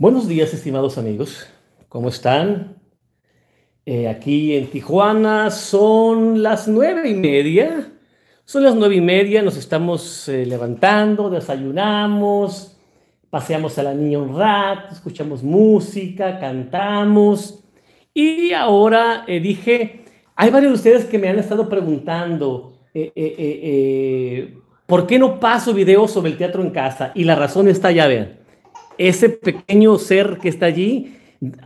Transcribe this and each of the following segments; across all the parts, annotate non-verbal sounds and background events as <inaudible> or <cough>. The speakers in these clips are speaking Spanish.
Buenos días, estimados amigos. ¿Cómo están? Eh, aquí en Tijuana son las nueve y media. Son las nueve y media, nos estamos eh, levantando, desayunamos, paseamos a la niña un rato, escuchamos música, cantamos. Y ahora eh, dije, hay varios de ustedes que me han estado preguntando, ¿por qué no paso videos sobre el teatro en casa? Y la razón está, ya vean ese pequeño ser que está allí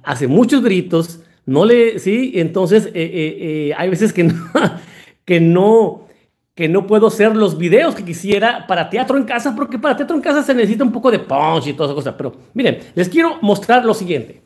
hace muchos gritos, no le, sí, entonces eh, eh, eh, hay veces que no, <laughs> que no, que no puedo hacer los videos que quisiera para teatro en casa, porque para teatro en casa se necesita un poco de punch y todas esas cosas. Pero miren, les quiero mostrar lo siguiente.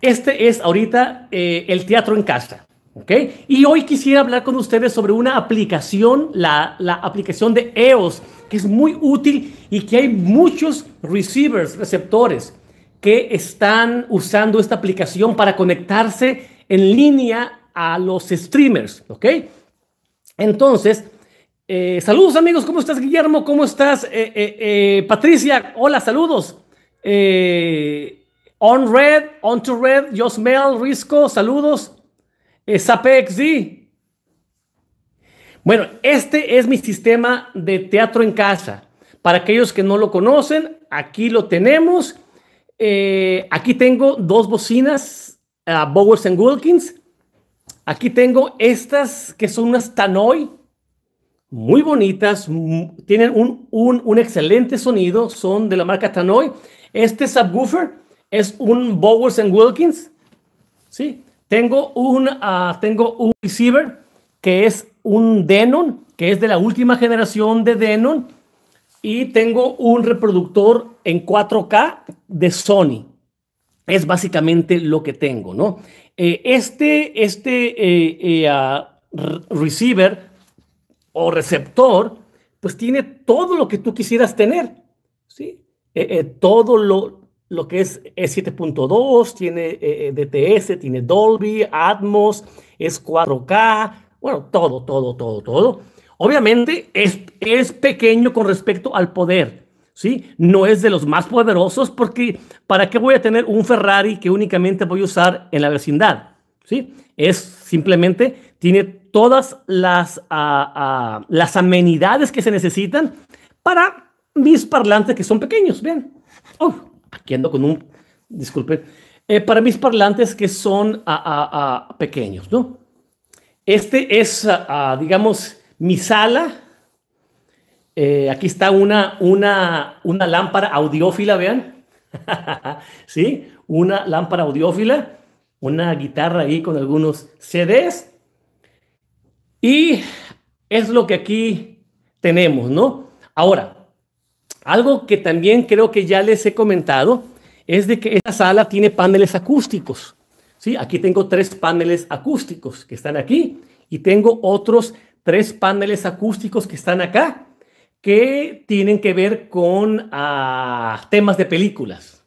Este es ahorita el teatro en casa. ¿Ok? Y hoy quisiera hablar con ustedes sobre una aplicación, la, la aplicación de EOS, que es muy útil y que hay muchos receivers, receptores, que están usando esta aplicación para conectarse en línea a los streamers, ¿ok? Entonces, eh, saludos amigos, ¿cómo estás Guillermo? ¿Cómo estás eh, eh, Patricia? Hola, saludos. on Red, On to Red, Josmel, Risco, saludos. ZAPXD. Bueno, este es mi sistema de teatro en casa. Para aquellos que no lo conocen, aquí lo tenemos. Eh, aquí tengo dos bocinas, eh, Bowers and Wilkins. Aquí tengo estas que son unas Tanoi, muy bonitas, tienen un, un, excelente sonido, son de la marca Tanoi. Este subwoofer es un Bowers and Wilkins. Sí, tengo un, ah, tengo un receiver que es un Denon, que es de la última generación de Denon, y tengo un reproductor en 4K de Sony. Es básicamente lo que tengo, ¿no? Eh, este este eh, eh, ah, receiver o receptor, pues tiene todo lo que tú quisieras tener, ¿sí? todo lo, lo que es, es 7.2, tiene DTS, tiene Dolby, Atmos, es 4K, bueno, todo, todo, todo, todo. Obviamente es, pequeño con respecto al poder, ¿sí? No es de los más poderosos porque ¿para qué voy a tener un Ferrari que únicamente voy a usar en la vecindad? ¿Sí? Es simplemente, tiene todas las, ah, ah, las amenidades que se necesitan para mis parlantes que son pequeños. Bien. Oh, aquí ando con un, disculpen, eh, para mis parlantes que son ah, pequeños, ¿no? Este es, ah, ah, digamos, mi sala. Eh, aquí está una, una, una lámpara audiófila, vean. <laughs> ¿Sí? Una lámpara audiófila, una guitarra ahí con algunos CDs. Y es lo que aquí tenemos, ¿no? Ahora, algo que también creo que ya les he comentado es de que esta sala tiene paneles acústicos. Aquí tengo tres paneles acústicos que están aquí y tengo otros tres paneles acústicos que están acá que tienen que ver con ah, temas de películas.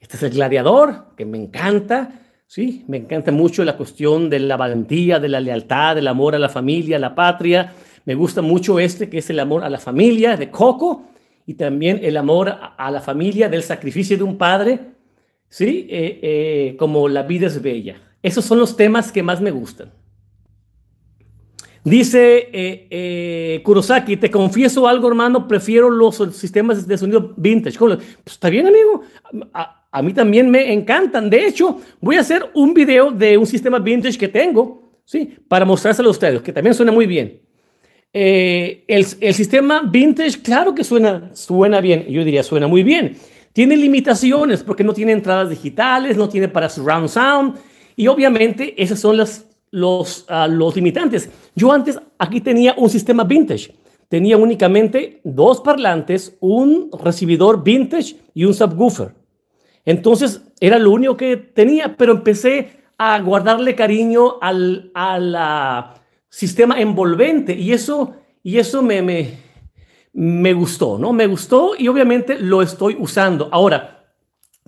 Este es el gladiador, que me encanta, ¿sí? Me encanta mucho la cuestión de la valentía, de la lealtad, del amor a la familia, a la patria. Me gusta mucho este, que es el amor a la familia de Coco, y también el amor a la familia del sacrificio de un padre ¿sí? Eh, eh, como La vida es bella. Esos son los temas que más me gustan. Dice eh, Kurosaki, te confieso algo, hermano, prefiero los sistemas de sonido vintage. Pues está bien, amigo. A, mí también me encantan. De hecho, voy a hacer un video de un sistema vintage que tengo, ¿sí? Para mostrárselo a ustedes, que también suena muy bien. El, el, sistema vintage, claro que suena, suena bien. Yo diría, suena muy bien. Tiene limitaciones porque no tiene entradas digitales, no tiene para surround sound y obviamente esas son las, ah, los, limitantes. Yo antes aquí tenía un sistema vintage. Tenía únicamente dos parlantes, un recibidor vintage y un subwoofer. Entonces era lo único que tenía, pero empecé a guardarle cariño al, al sistema envolvente y eso, y eso me me gustó, ¿no? Me gustó y obviamente lo estoy usando. Ahora,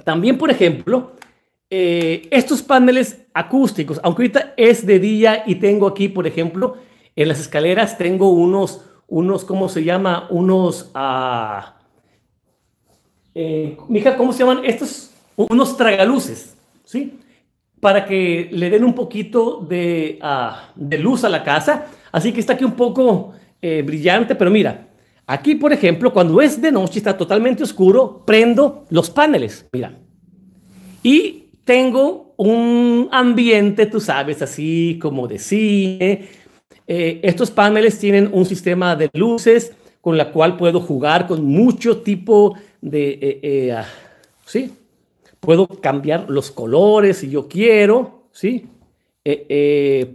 también, por ejemplo, eh, estos paneles acústicos, aunque ahorita es de día y tengo aquí, por ejemplo, en las escaleras tengo unos, unos ¿cómo se llama? Unos, ah, eh, mija, ¿cómo se llaman? Estos, unos tragaluces, ¿sí? Para que le den un poquito de, ah, luz a la casa. Así que está aquí un poco eh, brillante, pero mira, Aquí, por ejemplo, cuando es de noche, está totalmente oscuro, prendo los paneles, mira. Y tengo un ambiente, tú sabes, así como de cine. Eh, estos paneles tienen un sistema de luces con la cual puedo jugar con mucho tipo de... Eh, eh, ah, ¿Sí? Puedo cambiar los colores si yo quiero, ¿sí?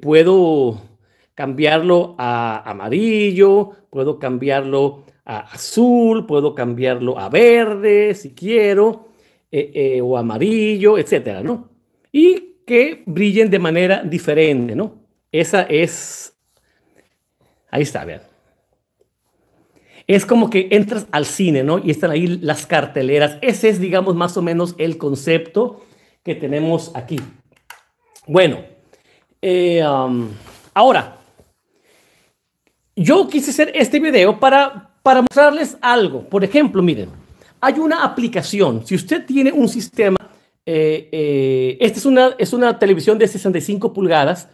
puedo cambiarlo a amarillo, puedo cambiarlo a azul, puedo cambiarlo a verde si quiero, eh, eh, o amarillo, etcétera, ¿no? Y que brillen de manera diferente, ¿no? Esa es. Ahí está, vean. Es como que entras al cine, ¿no? Y están ahí las carteleras. Ese es, digamos, más o menos el concepto que tenemos aquí. Bueno, eh, ahora, yo quise hacer este video para, para mostrarles algo. Por ejemplo, miren, hay una aplicación. Si usted tiene un sistema, eh, eh, esta es una, es una televisión de 65 pulgadas,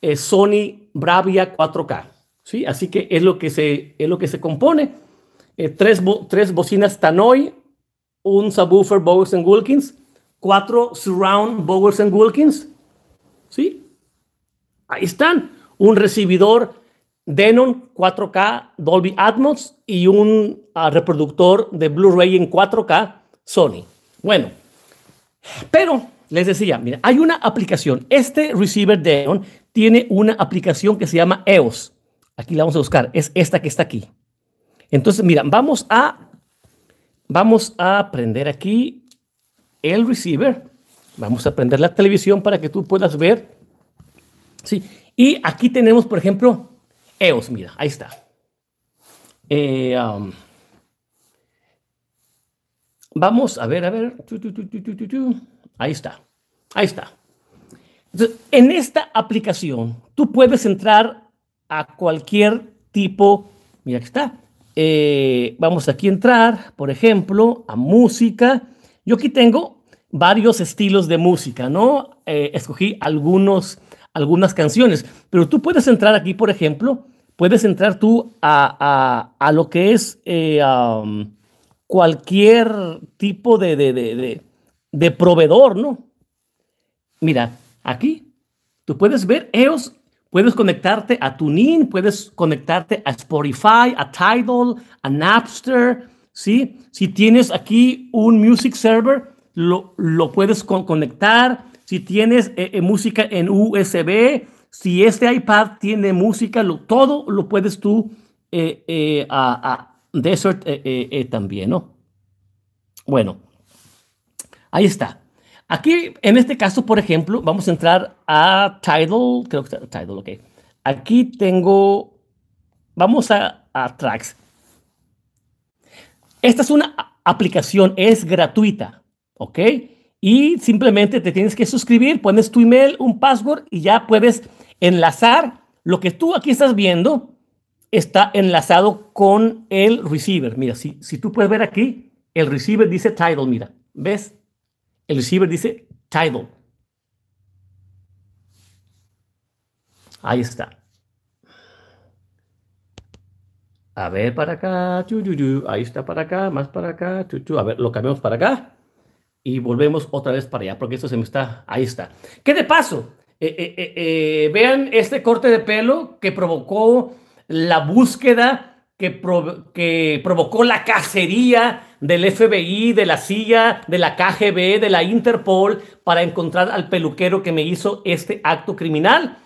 eh, Sony Bravia 4K. ¿sí? Así que es lo que se, es lo que se compone. tres, tres bocinas Tannoy, un subwoofer Bowers Wilkins, cuatro surround Bowers Wilkins. ¿sí? Ahí están. Un recibidor Denon 4K Dolby Atmos y un ah, reproductor de Blu-ray en 4K Sony. Bueno, pero les decía, mira, hay una aplicación. Este receiver Denon tiene una aplicación que se llama EOS. Aquí la vamos a buscar. Es esta que está aquí. Entonces, mira, vamos a, vamos a prender aquí el receiver. Vamos a prender la televisión para que tú puedas ver. Sí. Y aquí tenemos, por ejemplo, EOS, mira, ahí está. Eh, um, vamos a ver, a ver. Ahí está. Ahí está. en esta aplicación, tú puedes entrar a cualquier tipo. Mira, aquí está. Eh, vamos aquí a entrar, por ejemplo, a música. Yo aquí tengo varios estilos de música, ¿no? Eh, escogí algunos algunas canciones. Pero tú puedes entrar aquí, por ejemplo, puedes entrar tú a, lo que es eh, cualquier tipo de, proveedor, ¿no? Mira, aquí tú puedes ver EOS, puedes conectarte a TuneIn, puedes conectarte a Spotify, a Tidal, a Napster, ¿sí? Si tienes aquí un music server, lo, lo puedes conectar si tienes eh, eh, música en USB, si este iPad tiene música, todo lo puedes tú eh, a, Desert también, ¿no? Bueno, ahí está. Aquí, en este caso, por ejemplo, vamos a entrar a Tidal, creo que está Tidal, ok. Aquí tengo, vamos a, a Tracks. Esta es una aplicación, es gratuita, ¿ok? y simplemente te tienes que suscribir, pones tu email, un password y ya puedes enlazar lo que tú aquí estás viendo está enlazado con el receiver. Mira, si, si tú puedes ver aquí, el receiver dice title, mira, ¿ves? El receiver dice title. Ahí está. A ver, para acá, ahí está para acá, más para acá, a ver, lo cambiamos para acá y volvemos otra vez para allá, porque esto se me está, ahí está. ¿Qué de paso? Eh, eh, eh, vean este corte de pelo que provocó la búsqueda, que, que provocó la cacería del FBI, de la CIA, de la KGB, de la Interpol, para encontrar al peluquero que me hizo este acto criminal.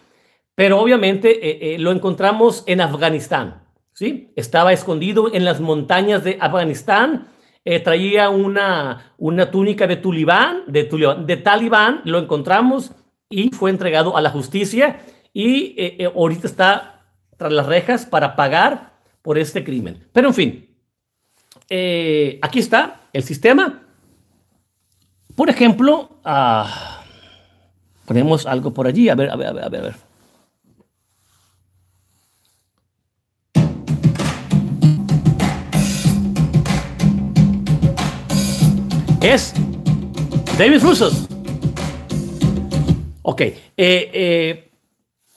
Pero obviamente lo encontramos en Afganistán, ¿sí? Estaba escondido en las montañas de Afganistán eh, traía una, una túnica de tulibán, de, tulibán, de talibán, lo encontramos y fue entregado a la justicia y eh, eh, ahorita está tras las rejas para pagar por este crimen. Pero en fin, aquí está el sistema. Por ejemplo, ah, ponemos algo por allí, a ver, a ver, a ver, a ver. es David Rusos. Ok, eh, eh,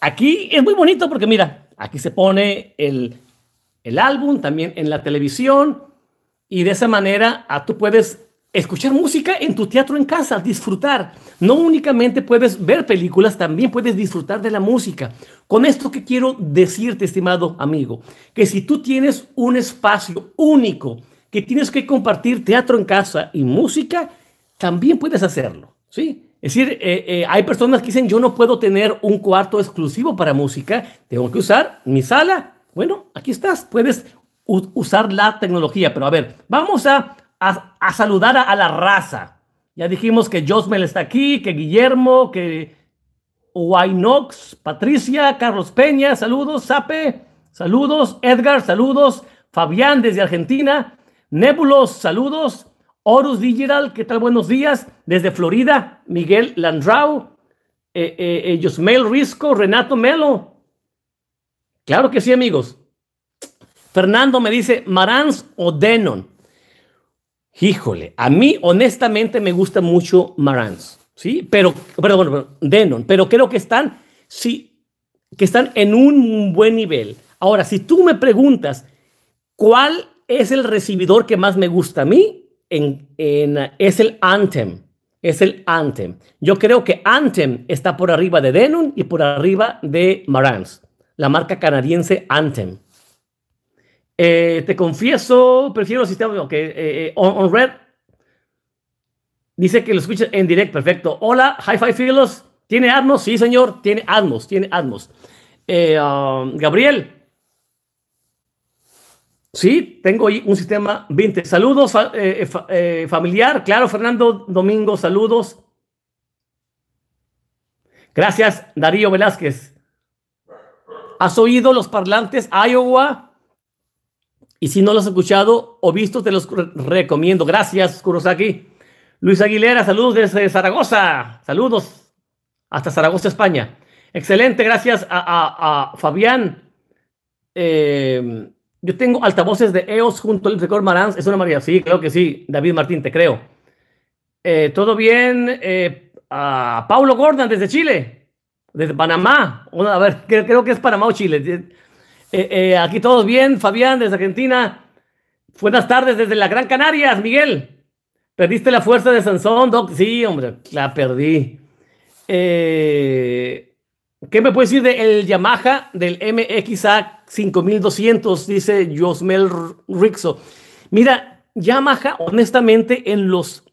aquí es muy bonito porque mira, aquí se pone el, álbum también en la televisión y de esa manera ah, tú puedes escuchar música en tu teatro en casa, disfrutar. No únicamente puedes ver películas, también puedes disfrutar de la música. Con esto que quiero decirte, estimado amigo, que si tú tienes un espacio único, que tienes que compartir teatro en casa y música, también puedes hacerlo, ¿sí? Es decir, eh, eh, hay personas que dicen, yo no puedo tener un cuarto exclusivo para música, tengo que usar mi sala. Bueno, aquí estás, puedes usar la tecnología, pero a ver, vamos a, saludar a, la raza. Ya dijimos que Josmel está aquí, que Guillermo, que Wainox, Patricia, Carlos Peña, saludos, Sape, saludos, Edgar, saludos, Fabián desde Argentina, Nebulos, saludos. Horus Digital, ¿qué tal? Buenos días. Desde Florida, Miguel Landrau, eh, eh, eh Risco, Renato Melo. Claro que sí, amigos. Fernando me dice, ¿Marans o Denon. Híjole, a mí honestamente me gusta mucho Marans. ¿sí? Pero, perdón, Denon, pero creo que están, sí, que están en un buen nivel. Ahora, si tú me preguntas cuál es el recibidor que más me gusta a mí. En, es el Anthem. Es el Anthem. Yo creo que Anthem está por arriba de Denon y por arriba de Marantz, la marca canadiense Anthem. Eh, te confieso, prefiero el sistema. que eh, eh, Red dice que lo escuchas en direct. Perfecto. Hola, Hi-Fi Filos. ¿Tiene Atmos? Sí, señor. Tiene Atmos. Tiene Atmos. Um, Gabriel, Sí, tengo ahí un sistema 20. Saludos eh, eh, eh, familiar. Claro, Fernando Domingo, saludos. Gracias, Darío Velázquez. ¿Has oído los parlantes Iowa? Y si no los has escuchado o visto, te los recomiendo. Gracias, Kurosaki. Luis Aguilera, saludos desde Zaragoza. Saludos hasta Zaragoza, España. Excelente, gracias a, a Fabián. Eh, yo tengo altavoces de EOS junto al record Marans. Es una maravilla. Sí, creo que sí. David Martín, te creo. Eh, todo bien. Eh, a Paulo Gordon desde Chile. Desde Panamá. a ver, <laughs> creo, que es Panamá o Chile. Eh, aquí todos bien. Fabián desde Argentina. Buenas tardes desde la Gran Canarias, Miguel. ¿Perdiste la fuerza de Sansón, Doc? Sí, hombre, la perdí. ¿Qué me puedes decir del Yamaha, del MXA 5200, dice Josmel Rixo. Mira, Yamaha, honestamente, en los,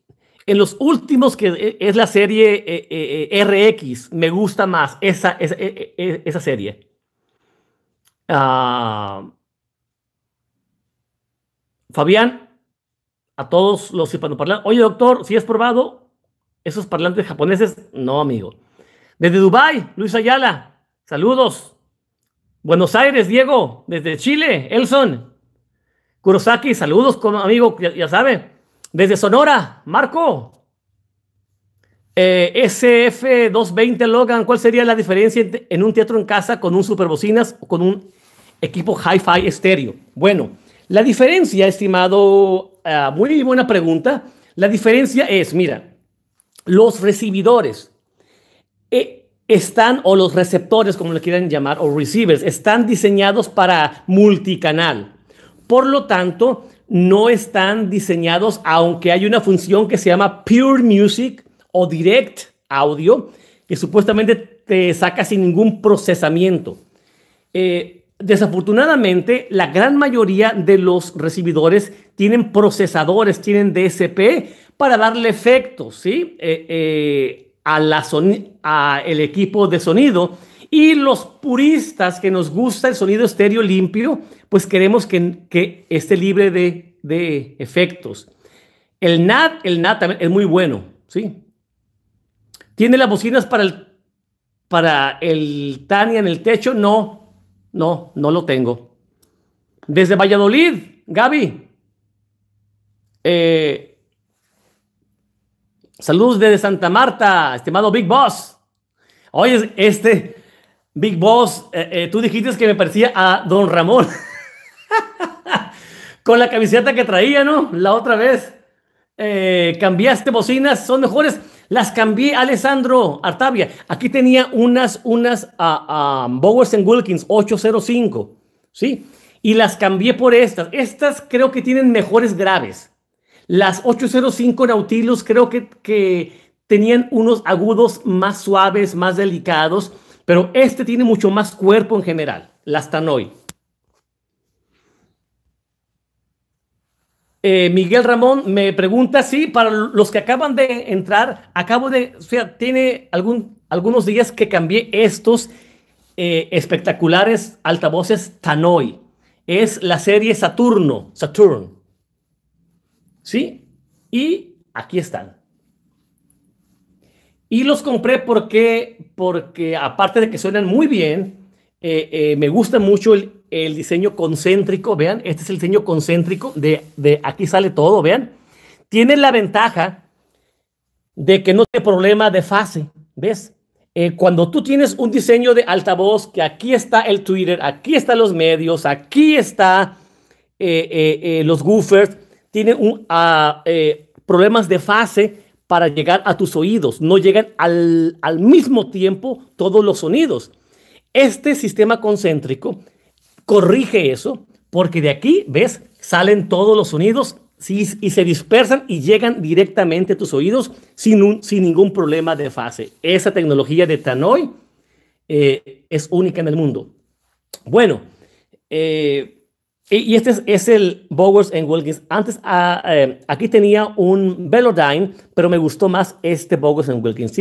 en los últimos, que e, es la serie eh, eh, eh, RX, me gusta más esa, serie. Ah, Fabián, a todos los hispanoparlantes, oye doctor, si has probado esos parlantes japoneses, no amigo. Desde Dubai, Luis Ayala, saludos. Buenos Aires, Diego, desde Chile, Elson. Kurosaki, saludos, amigo, ya, sabe. Desde Sonora, Marco. Eh, SF220 Logan, ¿cuál sería la diferencia en un teatro en casa con un superbocinas o con un equipo hi-fi estéreo? Bueno, la diferencia, estimado, eh, muy buena pregunta. La diferencia es, mira, los recibidores. Eh, están, o los receptores, como le quieran llamar, o receivers, están diseñados para multicanal. Por lo tanto, no están diseñados, aunque hay una función que se llama Pure Music o Direct Audio, que supuestamente te saca sin ningún procesamiento. Eh, desafortunadamente, la gran mayoría de los recibidores tienen procesadores, tienen DSP para darle efectos, ¿sí? Eh, eh, a la a el equipo de sonido. Y los puristas que nos gusta el sonido estéreo limpio, pues queremos que, que esté libre de, efectos. El NAT, el NAT también es muy bueno, ¿sí? ¿Tiene las bocinas para el, para el Tania en el techo? No, no, no lo tengo. Desde Valladolid, Gaby. Eh, Saludos desde Santa Marta, estimado Big Boss. Oye, este Big Boss, eh, eh, tú dijiste que me parecía a Don Ramón. <laughs> Con la camiseta que traía, ¿no? La otra vez. Eh, cambiaste bocinas, son mejores. Las cambié, Alessandro Artavia. Aquí tenía unas, unas a ah, ah, Bowers Wilkins 805, ¿sí? Y las cambié por estas. Estas creo que tienen mejores graves. Las 805 Nautilus creo que, que tenían unos agudos más suaves, más delicados, pero este tiene mucho más cuerpo en general, las Tanoi. Eh, Miguel Ramón me pregunta si sí, para los que acaban de entrar, acabo de, o sea, tiene algún, algunos días que cambié estos eh, espectaculares altavoces Tanoi. Es la serie Saturno, Saturn. ¿Sí? Y aquí están. Y los compré porque, porque aparte de que suenan muy bien, eh, eh, me gusta mucho el, diseño concéntrico. Vean, este es el diseño concéntrico de, aquí sale todo, vean. Tiene la ventaja de que no tiene problema de fase, ¿ves? Eh, cuando tú tienes un diseño de altavoz, que aquí está el Twitter, aquí están los medios, aquí está los goofers, tiene ah, eh, problemas de fase para llegar a tus oídos. No llegan al, mismo tiempo todos los sonidos. Este sistema concéntrico corrige eso porque de aquí, ¿ves? Salen todos los sonidos y se dispersan y llegan directamente a tus oídos sin, ningún problema de fase. Esa tecnología de Tanoy eh, es única en el mundo. Bueno, eh, y, este es, el Bogus en Wilkins. Antes ah, eh, aquí tenía un Velodyne, pero me gustó más este Bowers en Wilkins.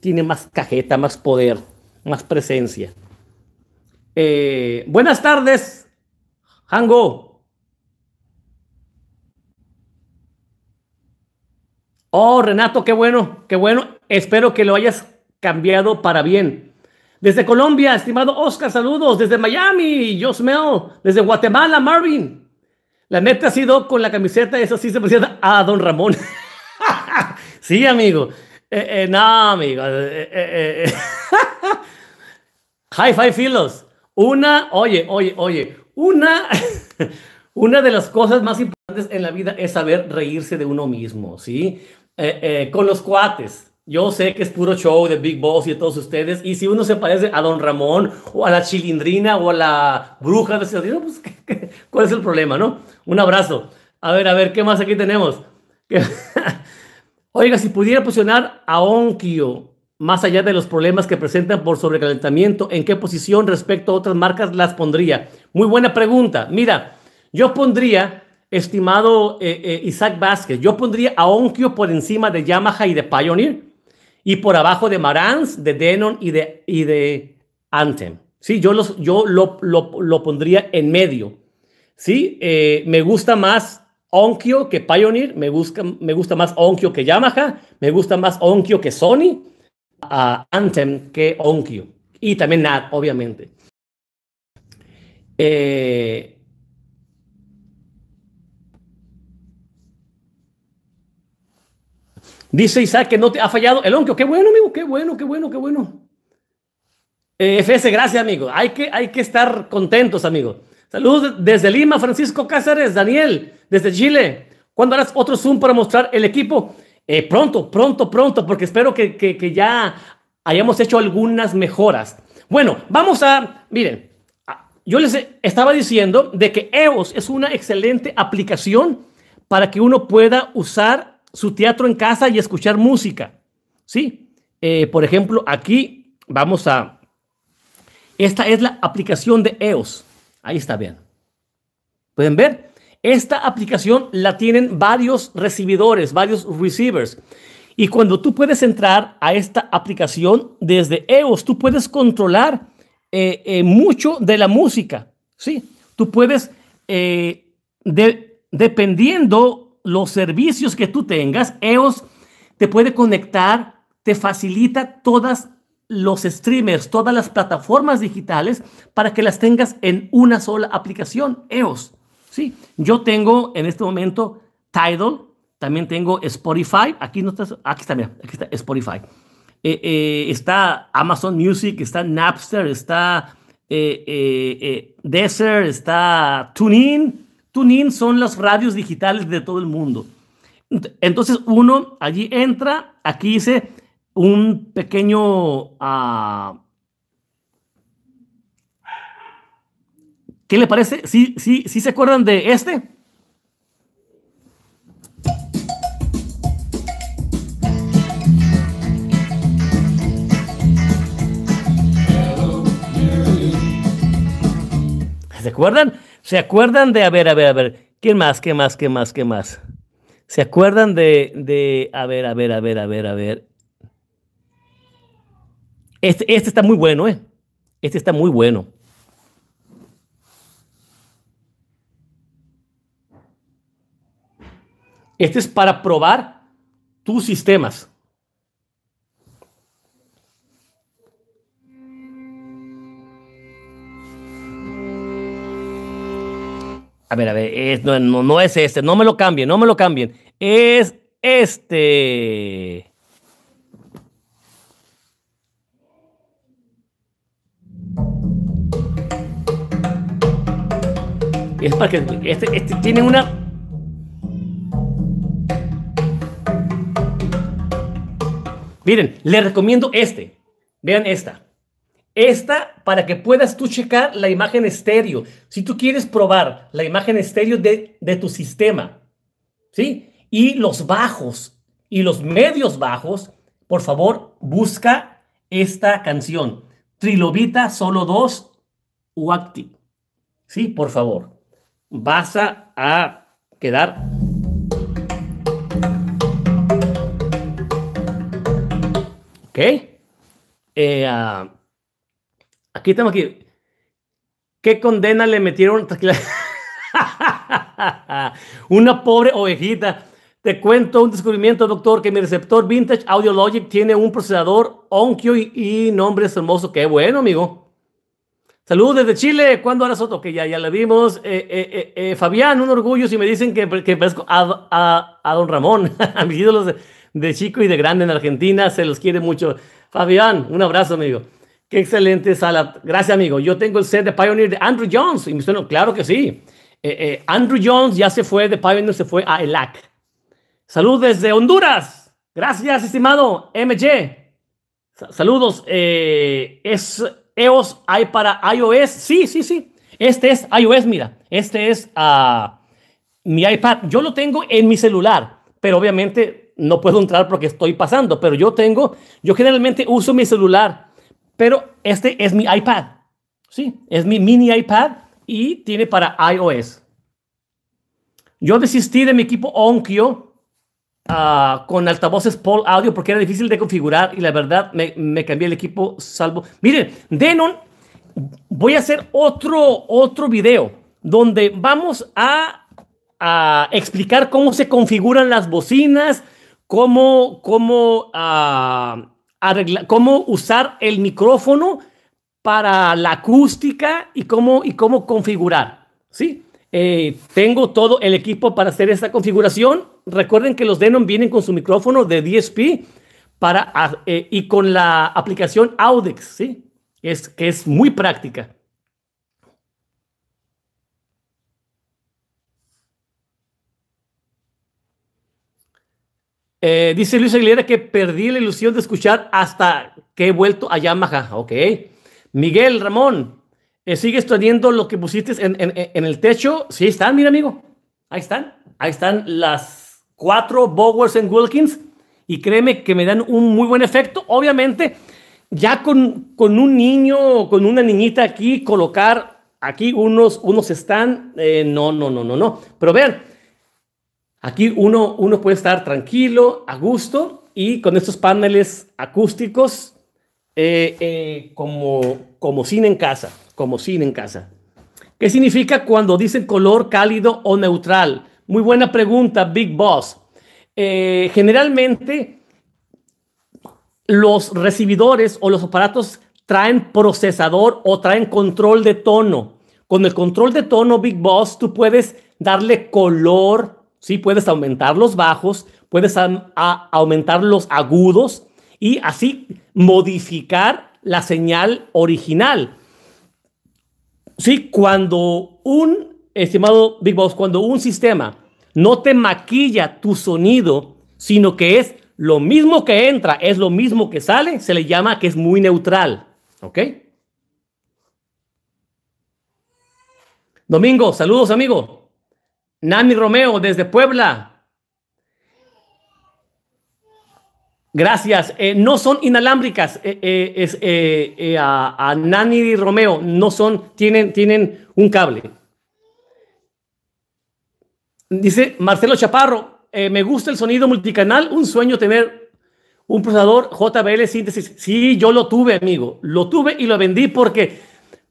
Tiene, más cajeta, más poder, más presencia. Eh, buenas tardes, Hango. Oh, Renato, qué bueno, qué bueno. Espero que lo hayas cambiado para bien. Desde Colombia, estimado Oscar, saludos. Desde Miami, Josmel. Desde Guatemala, Marvin. La neta ha sido con la camiseta, eso sí se presenta a Don Ramón. <laughs> sí, amigo. Eh, eh no, amigo. Eh, eh, <laughs> Hi-Fi Filos. Una, oye, oye, oye. Una, <laughs> una de las cosas más importantes en la vida es saber reírse de uno mismo, ¿sí? con los cuates. Yo sé que es puro show de Big Boss y de todos ustedes. Y si uno se parece a Don Ramón o a la chilindrina o a la bruja de Ciudadino, pues ¿cuál es el problema, no? Un abrazo. A ver, a ver, ¿qué más aquí tenemos? <laughs> Oiga, si pudiera posicionar a Onkyo más allá de los problemas que presentan por sobrecalentamiento, ¿en qué posición respecto a otras marcas las pondría? Muy buena pregunta. Mira, yo pondría, estimado eh, eh, Isaac Vázquez, yo pondría a Onkyo por encima de Yamaha y de Pioneer y por abajo de Marantz, de Denon y de, y de Anthem. Sí, yo, los, yo lo, pondría en medio. Sí, eh, me gusta más Onkyo que Pioneer, me, me gusta más Onkyo que Yamaha, me gusta más Onkyo que Sony, a Anthem que Onkyo y también nada, obviamente. Eh, Dice Isaac que no te ha fallado el Qué bueno, amigo, qué bueno, qué bueno, qué bueno. Eh, FS, gracias, amigo. Hay que, hay que estar contentos, amigo. Saludos desde Lima, Francisco Cáceres, Daniel, desde Chile. ¿Cuándo harás otro Zoom para mostrar el equipo? Eh, pronto, pronto, pronto, porque espero que, que, ya hayamos hecho algunas mejoras. Bueno, vamos a, miren, yo les estaba diciendo de que EOS es una excelente aplicación para que uno pueda usar su teatro en casa y escuchar música. ¿Sí? Eh, por ejemplo, aquí vamos a... Esta es la aplicación de EOS. Ahí está, bien, ¿Pueden ver? Esta aplicación la tienen varios recibidores, varios receivers. Y cuando tú puedes entrar a esta aplicación desde EOS, tú puedes controlar eh, eh, mucho de la música. Sí, tú puedes, de, dependiendo los servicios que tú tengas, EOS te puede conectar, te facilita todas los streamers, todas las plataformas digitales para que las tengas en una sola aplicación, EOS. Sí, yo tengo en este momento Tidal, también tengo Spotify, aquí no está, aquí está, aquí está Spotify. Eh, eh, está Amazon Music, está Napster, está eh, Desert, está TuneIn, TuneIn son las radios digitales de todo el mundo. Entonces uno allí entra, aquí hice un pequeño... Ah, ¿Qué le parece? ¿Sí, sí, ¿Sí se acuerdan de este? ¿Se acuerdan? ¿Se acuerdan de, a ver, a ver, a ver, ¿quién más, qué más, qué más, qué más? ¿Se acuerdan de, de, a ver, a ver, a ver, a ver, a ver? este, este está muy bueno, ¿eh? Este está muy bueno. Este es para probar tus sistemas. A ver, a ver, no, es este, no me lo cambien, no me lo cambien. Es este. Es para que este, este tiene una Miren, les recomiendo este. Vean esta. Esta para que puedas tú checar la imagen estéreo. Si tú quieres probar la imagen estéreo de, tu sistema, ¿sí? Y los bajos y los medios bajos, por favor, busca esta canción. Trilobita solo dos wacti. Sí, por favor. Vas a quedar ¿Ok? Eh, ah, Aquí estamos aquí. ¿Qué condena le metieron? <laughs> Una pobre ovejita. Te cuento un descubrimiento, doctor, que mi receptor Vintage Audio Logic tiene un procesador Onkyo y, nombre nombres hermosos. Qué bueno, amigo. Saludos desde Chile. ¿Cuándo harás otro? Que ya, ya la vimos. Eh, eh, eh, Fabián, un orgullo si me dicen que, que a, don Ramón, a <laughs> mis ídolos de chico y de grande en Argentina. Se los quiere mucho. Fabián, un abrazo, amigo excelente sala. Gracias, amigo. Yo tengo el set de Pioneer de Andrew Jones. Y me suena, claro que sí. Eh, eh, Andrew Jones ya se fue de Pioneer, se fue a ELAC. saludos desde Honduras. Gracias, estimado MJ. Saludos. Eh, ¿Es EOS hay para iOS? Sí, sí, sí. Este es iOS, mira. Este es ah, mi iPad. Yo lo tengo en mi celular, pero obviamente no puedo entrar porque estoy pasando. Pero yo tengo, yo generalmente uso mi celular pero este es mi iPad. Sí, es mi mini iPad y tiene para iOS. Yo desistí de mi equipo Onkyo ah, con altavoces Paul Audio porque era difícil de configurar y la verdad me, me cambié el equipo salvo. Miren, Denon, voy a hacer otro, otro video donde vamos a, explicar cómo se configuran las bocinas, cómo, cómo ah, cómo usar el micrófono para la acústica y cómo, y cómo configurar, ¿sí? Eh, tengo todo el equipo para hacer esta configuración. Recuerden que los Denon vienen con su micrófono de DSP para, ah, eh, y con la aplicación Audex, ¿sí? Es, que es muy práctica. dice Luis Aguilera que perdí la ilusión de escuchar hasta que he vuelto a Yamaha. Ok. Miguel Ramón, eh, ¿sigues teniendo lo que pusiste en, el techo? Sí, están, mira, amigo. Ahí están. Ahí están las cuatro Bowers en Wilkins. Y créeme que me dan un muy buen efecto. Obviamente, ya con, con un niño, con una niñita aquí, colocar aquí unos, unos están. no, no, no, no, no. Pero vean. Aquí uno, puede estar tranquilo, a gusto y con estos paneles acústicos eh, eh, como, como cine en casa, como cine en casa. ¿Qué significa cuando dicen color cálido o neutral? Muy buena pregunta, Big Boss. Eh, generalmente los recibidores o los aparatos traen procesador o traen control de tono. Con el control de tono Big Boss tú puedes darle color ¿sí? Puedes aumentar los bajos, puedes aumentar los agudos y así modificar la señal original. Sí, cuando un, estimado Big Boss, cuando un sistema no te maquilla tu sonido, sino que es lo mismo que entra, es lo mismo que sale, se le llama que es muy neutral. ¿Ok? Domingo, saludos, amigo. Nani Romeo desde Puebla. Gracias. Eh, no son inalámbricas, eh, eh, a, Nani y Romeo, no son, tienen, tienen un cable. Dice Marcelo Chaparro, me gusta el sonido multicanal, un sueño tener un procesador JBL síntesis. Sí, yo lo tuve, amigo, lo tuve y lo vendí porque,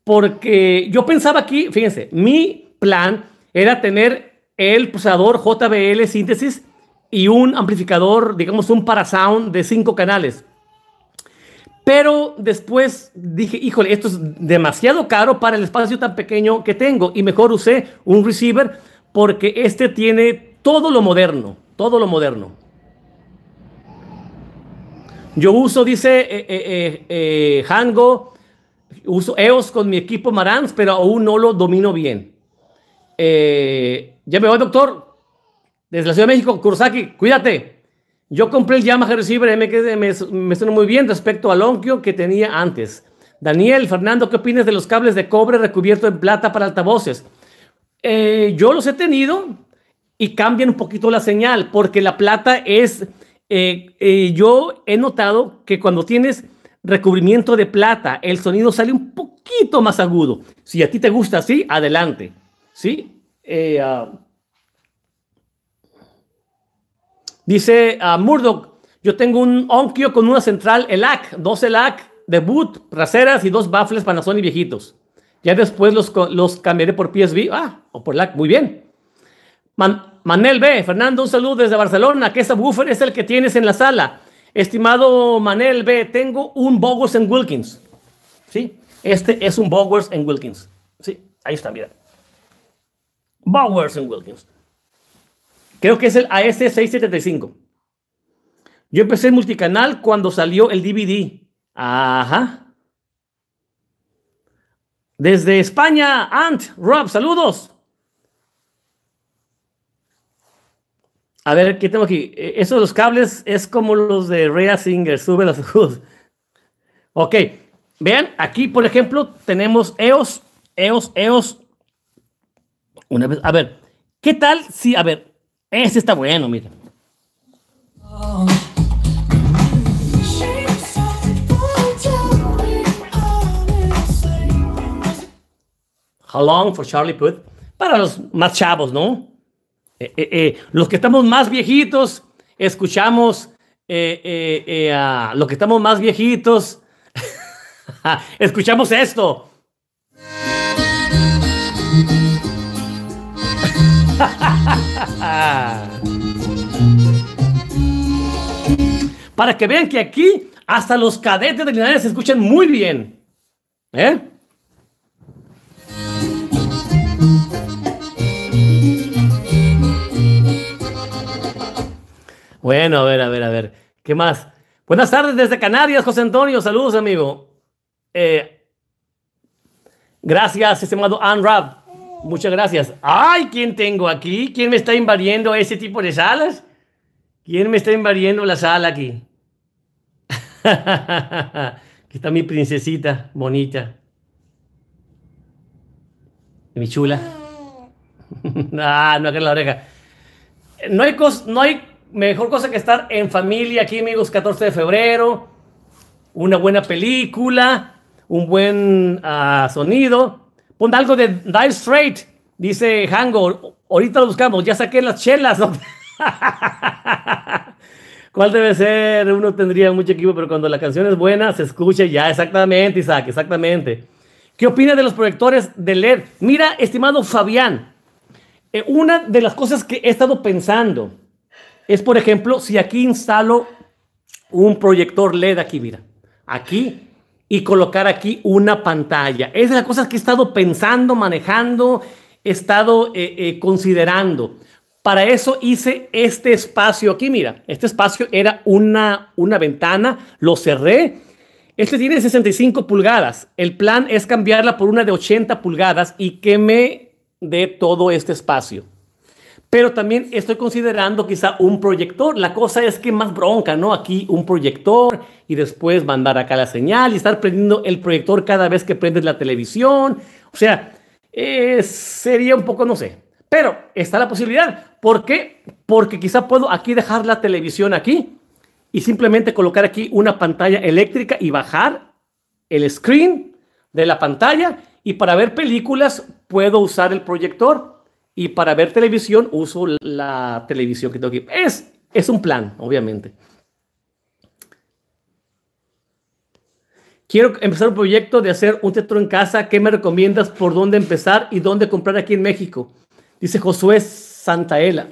porque yo pensaba aquí, fíjense, mi plan era tener el procesador JBL síntesis y un amplificador, digamos un para sound de cinco canales. Pero después dije, híjole, esto es demasiado caro para el espacio tan pequeño que tengo y mejor usé un receiver porque este tiene todo lo moderno, todo lo moderno. Yo uso, dice eh, eh, eh, Hango, uso EOS con mi equipo Marantz, pero aún no lo domino bien. Eh, ya me voy, doctor. Desde la Ciudad de México, Kurosaki, cuídate. Yo compré el Yamaha Receiver MX, me, me suena muy bien respecto al Onkyo que tenía antes. Daniel, Fernando, ¿qué opinas de los cables de cobre Recubierto en plata para altavoces? Eh, yo los he tenido y cambian un poquito la señal porque la plata es... Eh, eh, yo he notado que cuando tienes recubrimiento de plata, el sonido sale un poquito más agudo. Si a ti te gusta así, adelante. ¿Sí? Eh, ah, dice ah, Murdoch, yo tengo un Onkyo con una central ELAC, dos ELAC de boot, traseras y dos baffles Panasonic viejitos. Ya después los, cambiaré por psb ah, o por ELAC, muy bien. Manel B, Fernando, un saludo desde Barcelona. que ¿Qué buffer es el que tienes en la sala? Estimado Manel B, tengo un Bowers en Wilkins. Sí, este es un Bowers en Wilkins. Sí, ahí está, mira. Bowers and Wilkins. Creo que es el AS675. Yo empecé el multicanal cuando salió el DVD. Ajá. Desde España, Ant, Rob, saludos. A ver, ¿qué tengo aquí? Eh, esos los cables es como los de Rea Singer, sube los Okay. Ok, vean, aquí por ejemplo tenemos EOS, EOS, EOS, una vez, a ver, ¿qué tal si, a ver, ese está bueno, mira. How long for Charlie Puth? Para los más chavos, ¿no? Eh, eh, eh, los que estamos más viejitos, escuchamos a los que estamos más viejitos, <laughs> escuchamos esto. <laughs> Para que vean que aquí hasta los cadetes de Linares se escuchan muy bien. ¿eh? Bueno, a ver, a ver, a ver. ¿Qué más? Buenas tardes desde Canarias, José Antonio. Saludos, amigo. Eh, gracias, estimado Anrab. Muchas gracias. ¡Ay! ¿Quién tengo aquí? ¿Quién me está invadiendo ese tipo de salas? ¿Quién me está invadiendo la sala aquí? <laughs> aquí está mi princesita bonita. Mi chula. <laughs> ah, no, la oreja. No hay, mejor cosa que estar en familia aquí, amigos, 14 de febrero. Una buena película, un buen ah, sonido Pon algo de Dive Straight, dice Hango. Ahorita lo buscamos, ya saqué las chelas. <laughs> ¿Cuál debe ser? Uno tendría mucho equipo, pero cuando la canción es buena, se escucha ya. Exactamente, Isaac, exactamente. ¿Qué opina de los proyectores de LED? Mira, estimado Fabián, eh, una de las cosas que he estado pensando es, por ejemplo, si aquí instalo un proyector LED aquí, mira, aquí, y colocar aquí una pantalla. es es la cosa que he estado pensando, manejando, he estado eh, eh, considerando. Para eso hice este espacio aquí, mira, este espacio era una, una ventana, lo cerré. Este tiene 65 pulgadas. El plan es cambiarla por una de 80 pulgadas y que de todo este espacio pero también estoy considerando quizá un proyector. La cosa es que más bronca, ¿no? Aquí un proyector y después mandar acá la señal y estar prendiendo el proyector cada vez que prendes la televisión. O sea, eh, sería un poco, no sé. Pero está la posibilidad. ¿Por qué? Porque quizá puedo aquí dejar la televisión aquí y simplemente colocar aquí una pantalla eléctrica y bajar el screen de la pantalla y para ver películas puedo usar el proyector y para ver televisión uso la televisión que tengo aquí. Es, es un plan, obviamente. Quiero empezar un proyecto de hacer un teatro en casa. ¿Qué me recomiendas? ¿Por dónde empezar y dónde comprar aquí en México? Dice Josué Santaela.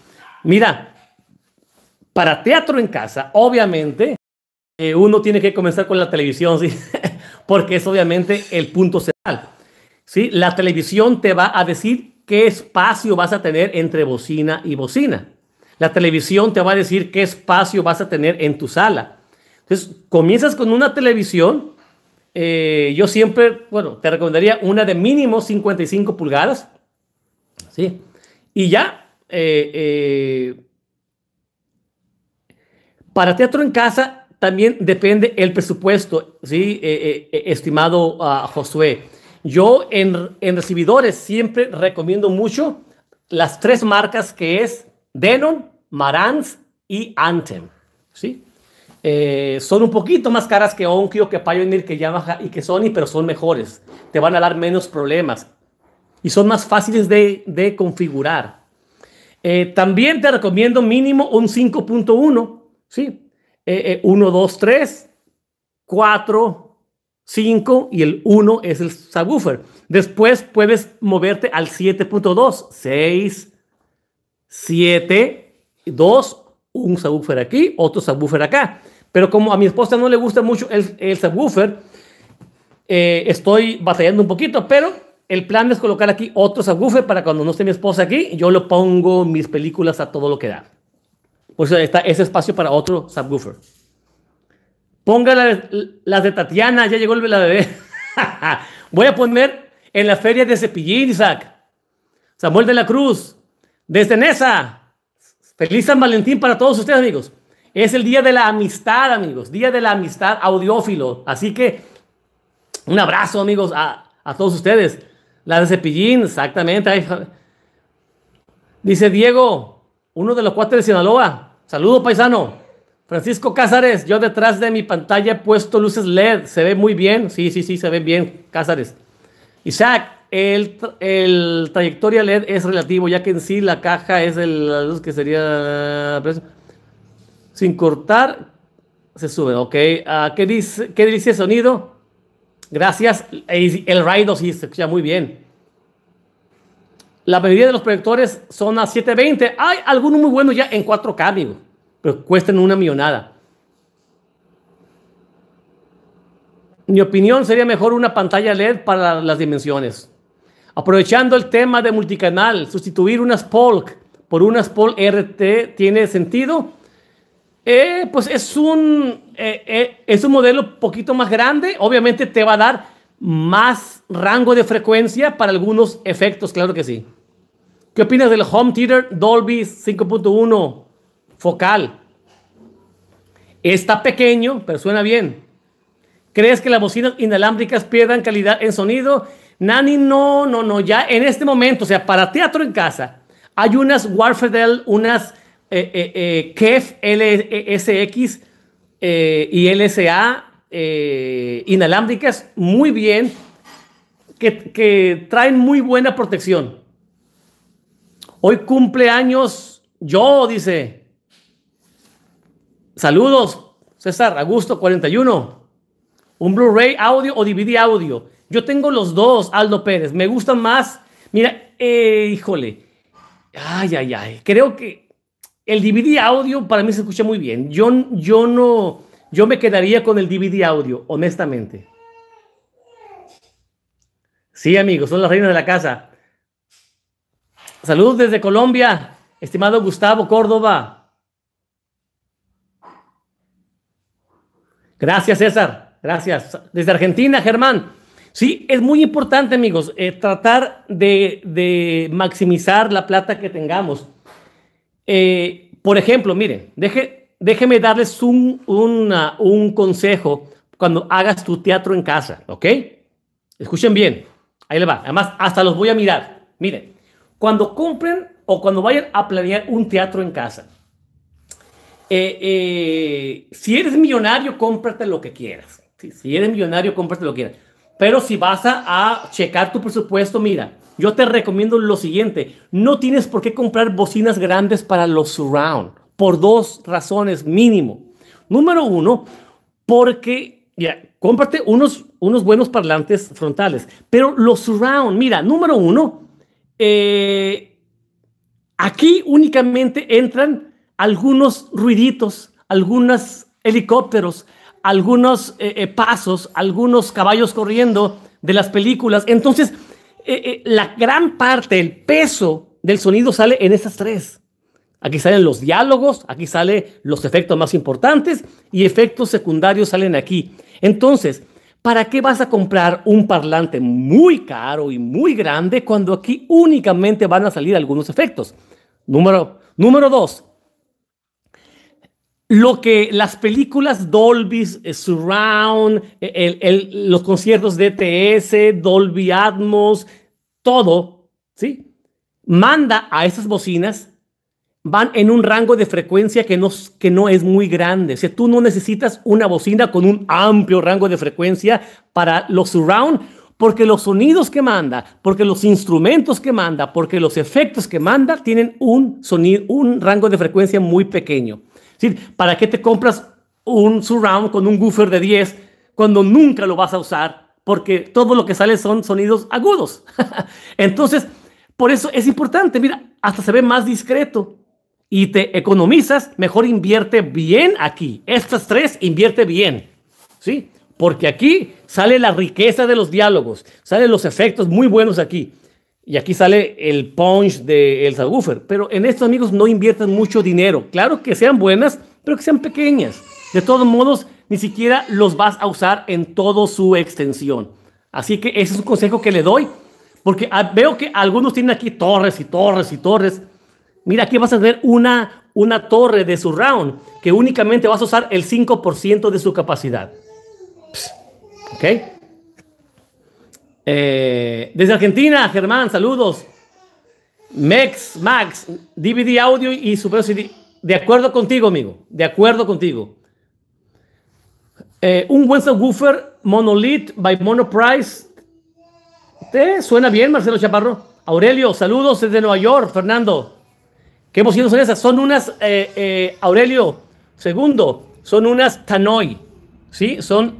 <clears throat> Mira, para teatro en casa, obviamente, eh, uno tiene que comenzar con la televisión, ¿sí? <laughs> porque es obviamente el punto central. ¿sí? La televisión te va a decir qué espacio vas a tener entre bocina y bocina. La televisión te va a decir qué espacio vas a tener en tu sala. Entonces, comienzas con una televisión. Eh, yo siempre, bueno, te recomendaría una de mínimo 55 pulgadas. Sí. Y ya, eh, eh, para teatro en casa también depende el presupuesto, ¿sí? estimado ah, Josué. Yo en, recibidores siempre recomiendo mucho las tres marcas que es Denon, Marantz y Anthem. Eh, son un poquito más caras que Onkyo, que Pioneer, que Yamaha y que Sony, pero son mejores. Te van a dar menos problemas y son más fáciles de, configurar. Eh, también te recomiendo mínimo un 5.1, ¿sí? 1, 2, 3, 4, 5 y el 1 es el subwoofer. Después puedes moverte al 7.2, 6, 7, 2, un subwoofer aquí, otro subwoofer acá. Pero como a mi esposa no le gusta mucho el, subwoofer, eh, estoy batallando un poquito, pero el plan es colocar aquí otro subwoofer para cuando no esté mi esposa aquí, yo le pongo mis películas a todo lo que da. Pues está ese espacio para otro subwoofer. Ponga las, de Tatiana, ya llegó la bebé. <laughs> Voy a poner en la feria de Cepillín, Isaac. Samuel de la Cruz, desde Nesa. Feliz San Valentín para todos ustedes, amigos. Es el día de la amistad, amigos. Día de la amistad audiófilo. Así que un abrazo, amigos, a, todos ustedes. Las de Cepillín, exactamente. Dice Diego, uno de los cuatro de Sinaloa. Saludos, paisano. Francisco Cázares, yo detrás de mi pantalla he puesto luces LED, se ve muy bien. Sí, sí, sí, se ven bien, Cázares. Isaac, el, el trayectoria LED es relativo, ya que en sí la caja es el, la luz que sería. Pues, sin cortar, se sube, ok. Ah, ¿qué, dice, ¿Qué dice sonido? Gracias, el Raido sí se escucha muy bien. La mayoría de los proyectores son a 720. Hay algunos muy buenos ya en 4K, cuestan una millonada. Mi opinión sería mejor una pantalla LED para las dimensiones. Aprovechando el tema de multicanal, sustituir unas Polk por unas Polk RT tiene sentido. Eh, pues es un, eh, eh, es un modelo poquito más grande. Obviamente te va a dar más rango de frecuencia para algunos efectos, claro que sí. ¿Qué opinas del Home Theater Dolby 5.1? focal. Está pequeño, pero suena bien. ¿Crees que las bocinas inalámbricas pierdan calidad en sonido? Nani, no, no, no, ya en este momento, o sea, para teatro en casa, hay unas Warfedel, unas eh, eh, eh KEF LSX e, eh, y LSA inalámbricas muy bien, que, que traen muy buena protección. Hoy cumple años yo, dice. Saludos, César Augusto 41. Un Blu-ray audio o DVD audio. Yo tengo los dos, Aldo Pérez. Me gustan más. Mira, eh, híjole. Ay, ay, ay. Creo que el DVD audio para mí se escucha muy bien. Yo, yo no. Yo me quedaría con el DVD audio, honestamente. Sí, amigos, son las reinas de la casa. Saludos desde Colombia, estimado Gustavo Córdoba. Gracias, César. Gracias. Desde Argentina, Germán. Sí, es muy importante, amigos, eh, tratar de, maximizar la plata que tengamos. Eh, por ejemplo, miren, deje, déjeme darles un, un consejo cuando hagas tu teatro en casa, ¿ok? Escuchen bien, ahí le va. Además, hasta los voy a mirar. Miren, cuando compren o cuando vayan a planear un teatro en casa, eh, eh, si eres millonario, cómprate lo que quieras. Si, si, eres millonario, cómprate lo que quieras. Pero si vas a, checar tu presupuesto, mira, yo te recomiendo lo siguiente. No tienes por qué comprar bocinas grandes para los surround. Por dos razones mínimo. Número uno, porque ya, cómprate unos, unos buenos parlantes frontales. Pero los surround, mira, número uno, eh, aquí únicamente entran algunos ruiditos, algunos helicópteros, algunos eh, eh, pasos, algunos caballos corriendo de las películas. Entonces, eh, la gran parte, el peso del sonido sale en esas tres. Aquí salen los diálogos, aquí salen los efectos más importantes y efectos secundarios salen aquí. Entonces, ¿para qué vas a comprar un parlante muy caro y muy grande cuando aquí únicamente van a salir algunos efectos? Número, número dos, lo que las películas Dolby eh, Surround, eh, los conciertos DTS, e Dolby Atmos, todo, ¿sí? Manda a esas bocinas, van en un rango de frecuencia que no, que no es muy grande. O sea, tú no necesitas una bocina con un amplio rango de frecuencia para los surround, porque los sonidos que manda, porque los instrumentos que manda, porque los efectos que manda tienen un sonido, un rango de frecuencia muy pequeño. ¿para qué te compras un surround con un woofer de 10 cuando nunca lo vas a usar? Porque todo lo que sale son sonidos agudos. <laughs> Entonces, por eso es importante. Mira, hasta se ve más discreto y te economizas. Mejor invierte bien aquí. Estas tres invierte bien. ¿Sí? Porque aquí sale la riqueza de los diálogos, salen los efectos muy buenos aquí. Y aquí sale el punch del de subwoofer. Pero en estos amigos no inviertan mucho dinero. Claro que sean buenas, pero que sean pequeñas. De todos modos, ni siquiera los vas a usar en toda su extensión. Así que ese es un consejo que le doy. Porque veo que algunos tienen aquí torres y torres y torres. Mira, aquí vas a tener una, una torre de su round que únicamente vas a usar el 5% de su capacidad. ¿Ok? Eh, desde Argentina, Germán, saludos. Mex, Max, DVD audio y Super CD. De acuerdo contigo, amigo. De acuerdo contigo. Eh, un buen subwoofer Monolith by Monoprice. ¿Te suena bien, Marcelo Chaparro? Aurelio, saludos desde Nueva York, Fernando. ¿Qué emociones son esas? Son unas, eh, Aurelio, segundo, son unas Tanoi. ¿Sí? Son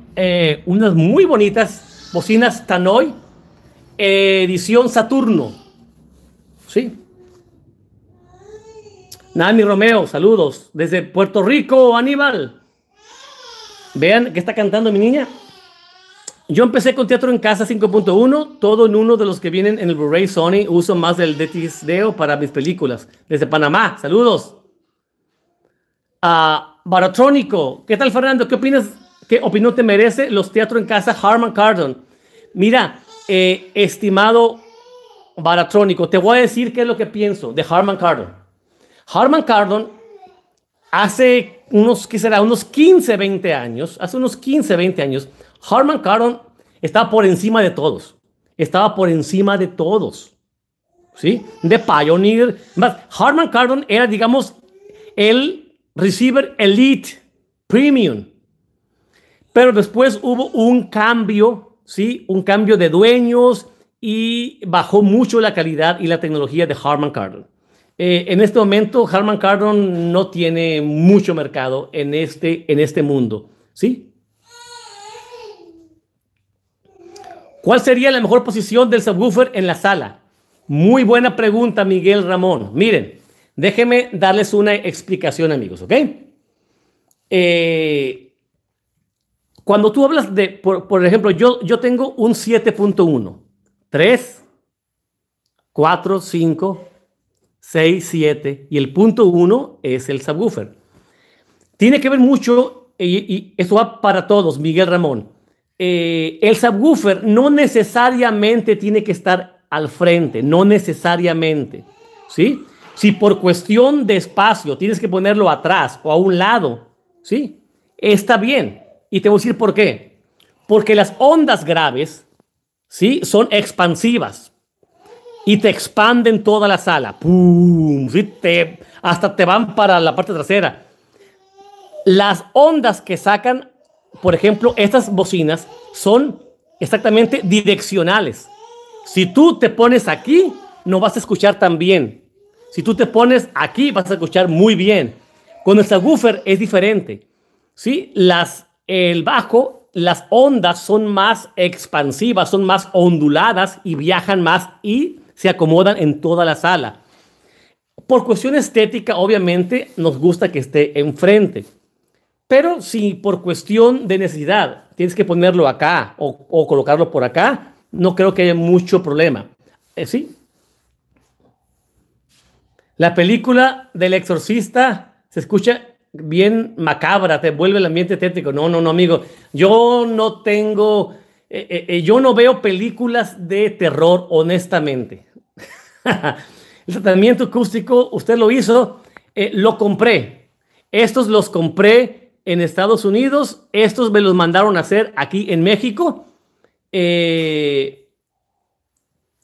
unas muy bonitas Bocinas Tanoy, edición Saturno. Sí. Nami Romeo, saludos. Desde Puerto Rico, Aníbal. Vean que está cantando mi niña. Yo empecé con Teatro en Casa 5.1, todo en uno de los que vienen en el Blu-ray Sony. Uso más del deo para mis películas. Desde Panamá, saludos. a ah, ¿qué tal Fernando? ¿Qué opinas ¿Qué opinión te merece los teatros en casa Harman Cardon? Mira, eh, estimado Baratrónico, te voy a decir qué es lo que pienso de Harman Cardon. Harman Cardon, hace unos, ¿qué será? Unos 15, 20 años, hace unos 15, 20 años, Harman Cardon estaba por encima de todos. Estaba por encima de todos. ¿Sí? De Pioneer. Más, Harman Cardon era, digamos, el receiver elite premium pero después hubo un cambio, ¿sí? Un cambio de dueños y bajó mucho la calidad y la tecnología de Harman Kardon. Eh, en este momento, Harman Kardon no tiene mucho mercado en este, en este mundo, ¿sí? ¿Cuál sería la mejor posición del subwoofer en la sala? Muy buena pregunta, Miguel Ramón. Miren, déjenme darles una explicación, amigos, ¿ok? Eh, cuando tú hablas de, por, ejemplo, yo, yo tengo un 7.1, 3, 4, 5, 6, 7, y el punto 1 es el subwoofer. Tiene que ver mucho, y, esto eso va para todos, Miguel Ramón. Eh, el subwoofer no necesariamente tiene que estar al frente, no necesariamente, ¿sí? Si por cuestión de espacio tienes que ponerlo atrás o a un lado, ¿sí? Está bien, y te voy a decir por qué. Porque las ondas graves, ¿sí? Son expansivas. Y te expanden toda la sala. ¡Pum! ¿sí? Te, hasta te van para la parte trasera. Las ondas que sacan, por ejemplo, estas bocinas son exactamente direccionales. Si tú te pones aquí, no vas a escuchar tan bien. Si tú te pones aquí, vas a escuchar muy bien. Con el subwoofer es diferente. ¿sí? Las el bajo, las ondas son más expansivas, son más onduladas y viajan más y se acomodan en toda la sala. Por cuestión estética, obviamente, nos gusta que esté enfrente. Pero si por cuestión de necesidad tienes que ponerlo acá o, colocarlo por acá, no creo que haya mucho problema. Eh, ¿Sí? La película del exorcista se escucha bien macabra, te vuelve el ambiente tétrico. No, no, no, amigo. Yo no tengo, eh, eh, eh, yo no veo películas de terror, honestamente. <laughs> el tratamiento acústico, usted lo hizo, lo compré. Estos los compré en Estados Unidos, estos me los mandaron a hacer aquí en México.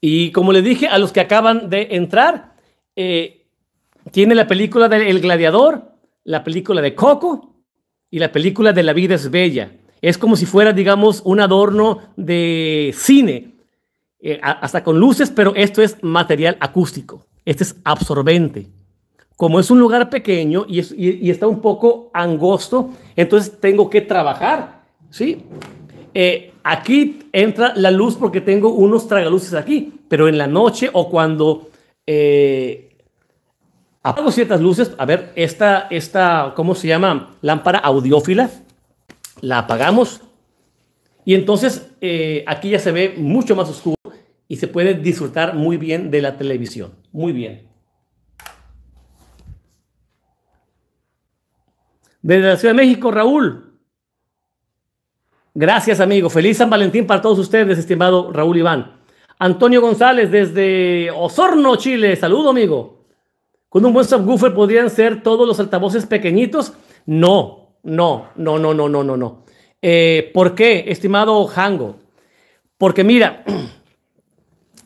y como le dije a los que acaban de entrar, tiene la película del Gladiador, la película de Coco y la película de La vida es bella. Es como si fuera, digamos, un adorno de cine, eh, hasta con luces, pero esto es material acústico, este es absorbente. Como es un lugar pequeño y, está un poco angosto, entonces tengo que trabajar, ¿sí? Eh, aquí entra la luz porque tengo unos tragaluces aquí, pero en la noche o cuando eh, Apago ciertas luces. A ver, esta, esta, ¿cómo se llama? Lámpara audiófila. La apagamos. Y entonces eh, aquí ya se ve mucho más oscuro y se puede disfrutar muy bien de la televisión. Muy bien. Desde la Ciudad de México, Raúl. Gracias, amigo. Feliz San Valentín para todos ustedes, estimado Raúl Iván. Antonio González, desde Osorno, Chile. Saludo, amigo. Con un buen subwoofer podrían ser todos los altavoces pequeñitos. No, no, no, no, no, no, no, no. Eh, ¿Por qué, estimado Hango? Porque mira, <clears throat>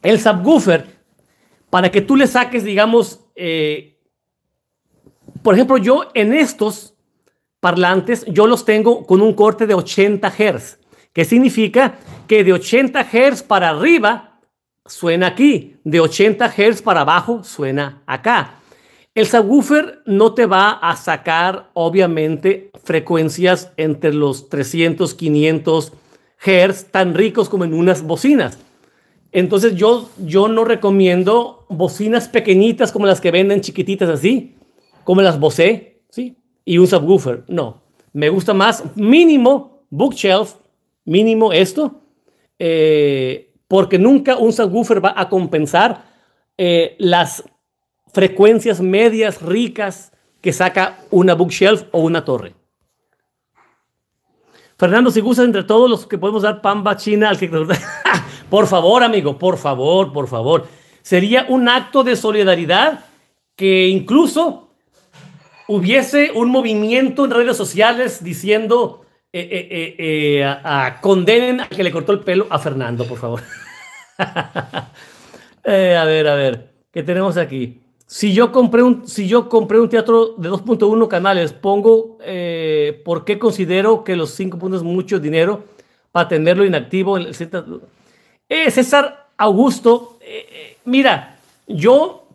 el subwoofer, para que tú le saques, digamos, eh, por ejemplo, yo en estos parlantes, yo los tengo con un corte de 80 Hz, que significa que de 80 Hz para arriba suena aquí, de 80 Hz para abajo suena acá. El subwoofer no te va a sacar, obviamente, frecuencias entre los 300, 500 Hz tan ricos como en unas bocinas. Entonces yo, yo no recomiendo bocinas pequeñitas como las que venden chiquititas así, como las Bose, ¿sí? Y un subwoofer, no. Me gusta más mínimo bookshelf, mínimo esto, eh, porque nunca un subwoofer va a compensar eh, las frecuencias medias ricas que saca una bookshelf o una torre. Fernando, si gustas, entre todos los que podemos dar pamba china al que... <laughs> por favor, amigo, por favor, por favor. Sería un acto de solidaridad que incluso hubiese un movimiento en redes sociales diciendo eh, eh, eh, a, condenen a que le cortó el pelo a Fernando, por favor. <laughs> a ver, a ver, ¿qué tenemos aquí? Si yo compré un, si yo compré un teatro de 2.1 canales, pongo eh, por qué considero que los 5 puntos es mucho dinero para tenerlo inactivo. Eh, César Augusto, eh, mira, yo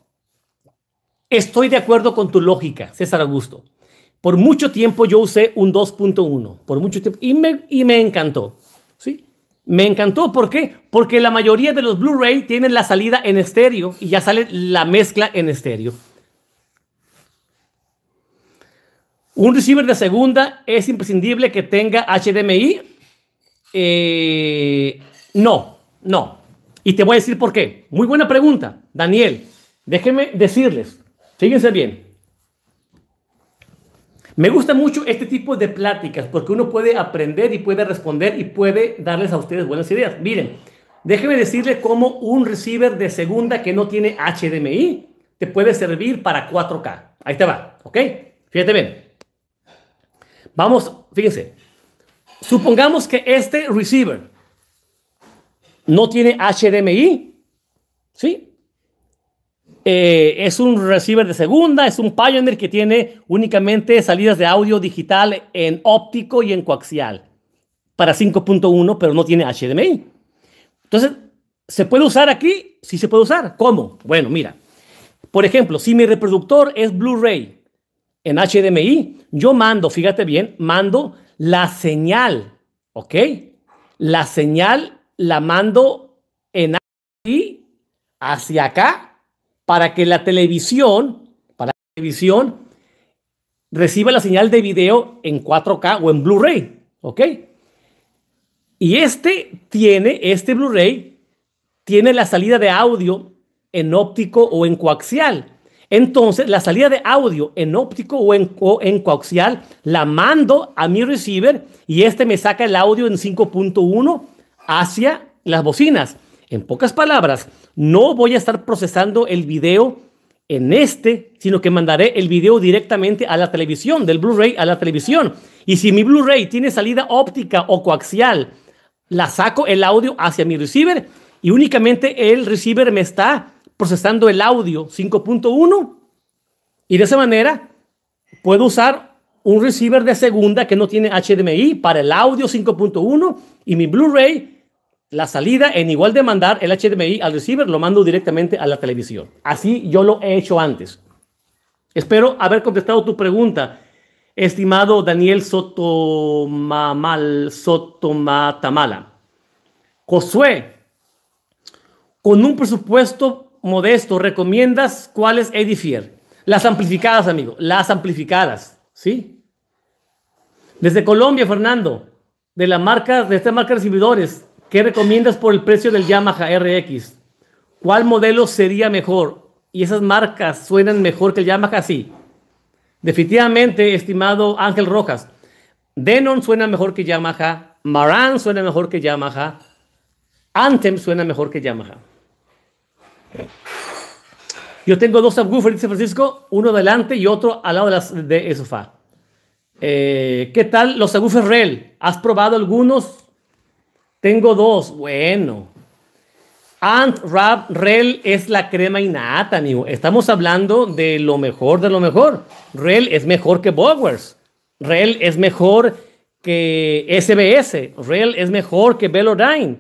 estoy de acuerdo con tu lógica, César Augusto. Por mucho tiempo yo usé un 2.1, por mucho tiempo, y me encantó. Me encantó, ¿por qué? Porque la mayoría de los Blu-ray tienen la salida en estéreo y ya sale la mezcla en estéreo. Un receiver de segunda es imprescindible que tenga HDMI. Eh, no, no. Y te voy a decir por qué. Muy buena pregunta, Daniel. Déjenme decirles, fíjense bien. Me gusta mucho este tipo de pláticas porque uno puede aprender y puede responder y puede darles a ustedes buenas ideas. Miren, déjenme decirle cómo un receiver de segunda que no tiene HDMI te puede servir para 4K. Ahí te va, ¿ok? Fíjate bien. Vamos, fíjense. Supongamos que este receiver no tiene HDMI, ¿sí? Eh, es un receiver de segunda, es un Pioneer que tiene únicamente salidas de audio digital en óptico y en coaxial para 5.1, pero no tiene HDMI. Entonces, ¿se puede usar aquí? Sí se puede usar. ¿Cómo? Bueno, mira. Por ejemplo, si mi reproductor es Blu-ray en HDMI, yo mando, fíjate bien, mando la señal, ¿ok? La señal la mando en HDMI hacia acá para que la televisión, para la televisión, reciba la señal de video en 4K o en Blu-ray, ¿ok? Y este tiene, este Blu-ray, tiene la salida de audio en óptico o en coaxial. Entonces, la salida de audio en óptico o en, en coaxial la mando a mi receiver y este me saca el audio en 5.1 hacia las bocinas. En pocas palabras, no voy a estar procesando el video en este, sino que mandaré el video directamente a la televisión, del Blu-ray a la televisión. Y si mi Blu-ray tiene salida óptica o coaxial, la saco el audio hacia mi receiver y únicamente el receiver me está procesando el audio 5.1 y de esa manera puedo usar un receiver de segunda que no tiene HDMI para el audio 5.1 y mi Blu-ray la salida en igual de mandar el HDMI al receiver, lo mando directamente a la televisión. Así yo lo he hecho antes. Espero haber contestado tu pregunta, estimado Daniel Sotomatamala. Josué, con un presupuesto modesto, ¿recomiendas cuáles Edifier? Las amplificadas, amigo, las amplificadas, ¿sí? Desde Colombia, Fernando, de la marca, de esta marca de recibidores, ¿Qué recomiendas por el precio del Yamaha RX? ¿Cuál modelo sería mejor? ¿Y esas marcas suenan mejor que el Yamaha? Sí. Definitivamente, estimado Ángel Rojas, Denon suena mejor que Yamaha, Maran suena mejor que Yamaha, Anthem suena mejor que Yamaha. Yo tengo dos subwoofers, dice Francisco, uno delante y otro al lado de, las, de sofá. Eh, ¿Qué tal los subwoofers REL? ¿Has probado algunos? Tengo dos. Bueno. Ant Rap Rel es la crema innata, amigo. Estamos hablando de lo mejor de lo mejor. Rel es mejor que Bowers. Rel es mejor que SBS. Rel es mejor que Velodyne.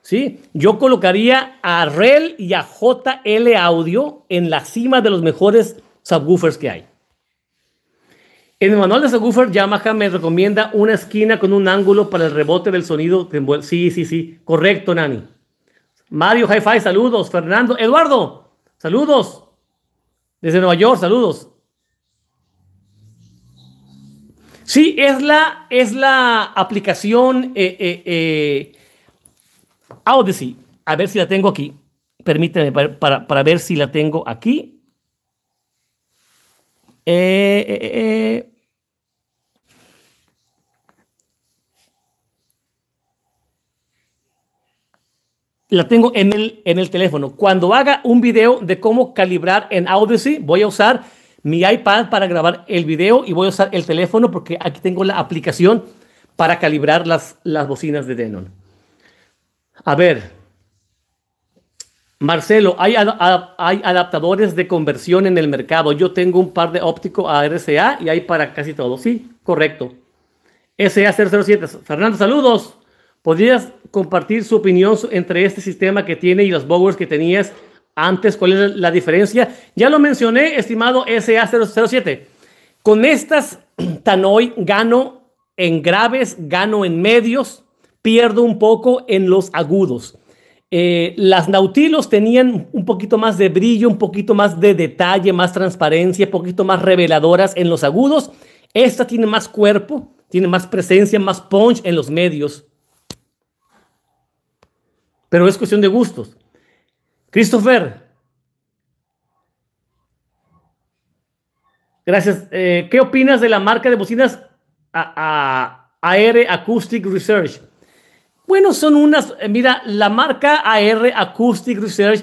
¿Sí? Yo colocaría a Rel y a JL Audio en la cima de los mejores subwoofers que hay. En el manual de Subwoofer, Yamaha me recomienda una esquina con un ángulo para el rebote del sonido. Sí, sí, sí. Correcto, Nani. Mario Hi-Fi, saludos. Fernando. Eduardo, saludos. Desde Nueva York, saludos. Sí, es la, es la aplicación eh, eh, eh A ver si la tengo aquí. Permíteme para, ver si la tengo aquí. Eh, eh. eh la tengo en el, en el teléfono. Cuando haga un video de cómo calibrar en Audacity, voy a usar mi iPad para grabar el video y voy a usar el teléfono porque aquí tengo la aplicación para calibrar las, las bocinas de Denon. A ver, Marcelo, hay, adaptadores de conversión en el mercado. Yo tengo un par de ópticos ARCA y hay para casi todo. Sí, correcto. SA007. Fernando, saludos. ¿Podrías compartir su opinión entre este sistema que tiene y los Bowers que tenías antes? ¿Cuál es la diferencia? Ya lo mencioné, estimado SA007. Con estas <clears throat> Tanoi gano en graves, gano en medios, pierdo un poco en los agudos. Eh, las Nautilos tenían un poquito más de brillo, un poquito más de detalle, más transparencia, un poquito más reveladoras en los agudos. Esta tiene más cuerpo, tiene más presencia, más punch en los medios. Pero es cuestión de gustos. Christopher. Gracias. Eh, ¿Qué opinas de la marca de bocinas AR Acoustic Research? Bueno, son unas, eh, mira, la marca AR Acoustic Research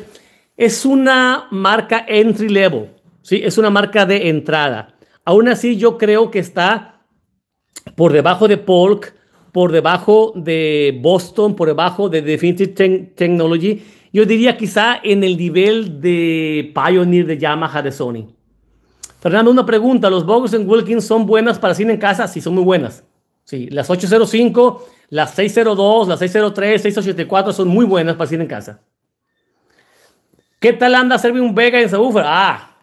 es una marca entry level, ¿sí? Es una marca de entrada. Aún así, yo creo que está por debajo de Polk, por debajo de Boston, por debajo de Definitive Technology. Yo diría quizá en el nivel de Pioneer de Yamaha de Sony. Fernando, una pregunta. ¿Los Bogus en Wilkins son buenas para cine en casa? Sí, son muy buenas. Sí, las 805, las 602, las 603, 684 son muy buenas para cine en casa. ¿Qué tal anda un Vega en Subwoofer? Ah,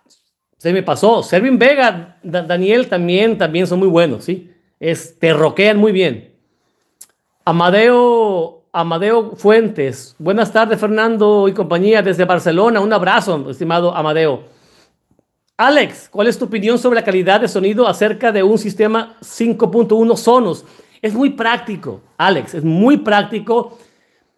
se me pasó. Servin Vega, Daniel también, también son muy buenos, ¿sí? Es, te roquean muy bien. Amadeo, Amadeo Fuentes. Buenas tardes, Fernando y compañía desde Barcelona. Un abrazo, estimado Amadeo. Alex, ¿cuál es tu opinión sobre la calidad de sonido acerca de un sistema 5.1 Sonos? Es muy práctico, Alex, es muy práctico.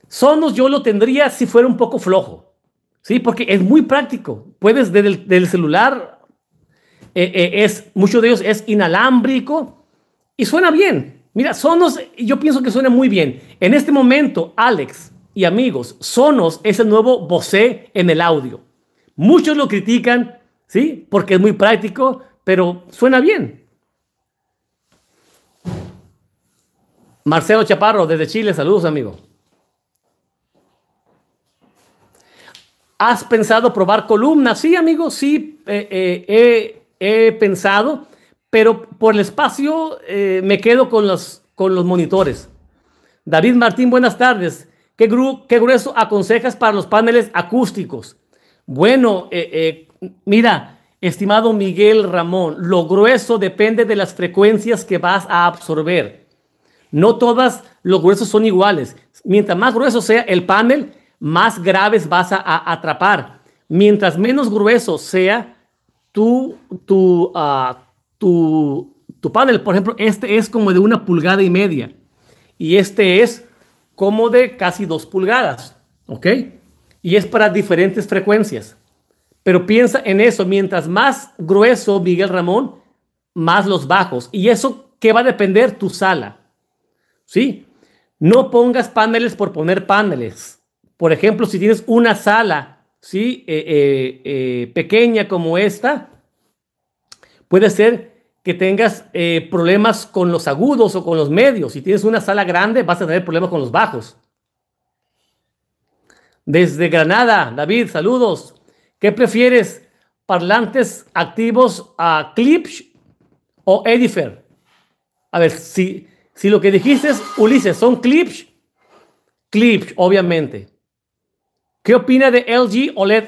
Sonos yo lo tendría si fuera un poco flojo, ¿sí? Porque es muy práctico. Puedes desde el del celular, eh, eh, es, muchos de ellos es inalámbrico y suena bien. Mira, Sonos, yo pienso que suena muy bien. En este momento, Alex y amigos, Sonos es el nuevo vocé en el audio. Muchos lo critican, ¿sí? Porque es muy práctico, pero suena bien. Marcelo Chaparro, desde Chile, saludos, amigo. ¿Has pensado probar columnas? Sí, amigo, sí, eh, eh, he pensado pero por el espacio eh, me quedo con los, con los monitores. David Martín, buenas tardes. ¿Qué, grueso aconsejas para los paneles acústicos? Bueno, eh, eh, mira, estimado Miguel Ramón, lo grueso depende de las frecuencias que vas a absorber. No todas los gruesos son iguales. Mientras más grueso sea el panel, más graves vas a, atrapar. Mientras menos grueso sea tu, tu, ah, tu, panel, por ejemplo, este es como de una pulgada y media y este es como de casi dos pulgadas, ¿ok? Y es para diferentes frecuencias. Pero piensa en eso, mientras más grueso, Miguel Ramón, más los bajos. Y eso, que va a depender? Tu sala, ¿sí? No pongas paneles por poner paneles. Por ejemplo, si tienes una sala, ¿sí? Eh, eh, eh, pequeña como esta, Puede ser que tengas eh, problemas con los agudos o con los medios. Si tienes una sala grande, vas a tener problemas con los bajos. Desde Granada, David, saludos. ¿Qué prefieres? ¿Parlantes activos a Clips? o Edifer? A ver, si, si lo que dijiste, es, Ulises, son Clips. Clips, obviamente. ¿Qué opina de LG OLED?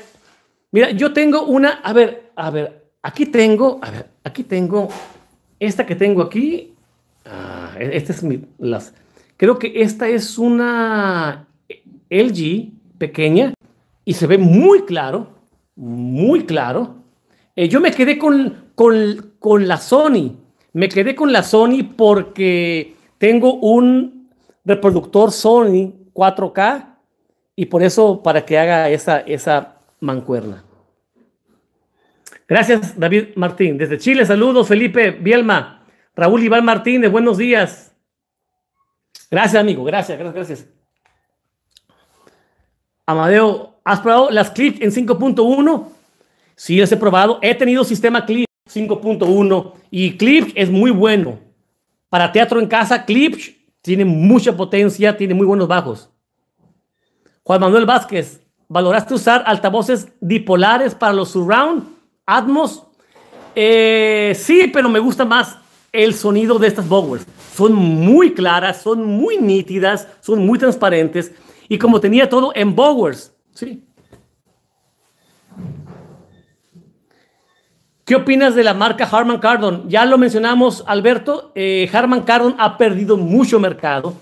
Mira, yo tengo una, a ver, a ver, aquí tengo, a ver, Aquí tengo, esta que tengo aquí, ah, e-, es las, creo que esta es una LG pequeña y se ve muy claro, muy claro. Eh, yo me quedé con, con, con la Sony, me quedé con la Sony porque tengo un reproductor Sony 4K y por eso para que haga esa, esa mancuerna. Gracias, David Martín. Desde Chile, saludos, Felipe Bielma. Raúl Martín Martínez, buenos días. Gracias, amigo. Gracias, gracias, gracias. Amadeo, ¿has probado las clips en 5.1? Sí, las he probado. He tenido sistema clip 5.1 y clip es muy bueno. Para teatro en casa, Clips tiene mucha potencia, tiene muy buenos bajos. Juan Manuel Vázquez, ¿valoraste usar altavoces dipolares para los surround? Atmos, eh, sí, pero me gusta más el sonido de estas Bowers. Son muy claras, son muy nítidas, son muy transparentes. Y como tenía todo en Bowers, sí. ¿Qué opinas de la marca Harman Kardon? Ya lo mencionamos, Alberto. Eh, Harman Kardon ha perdido mucho mercado.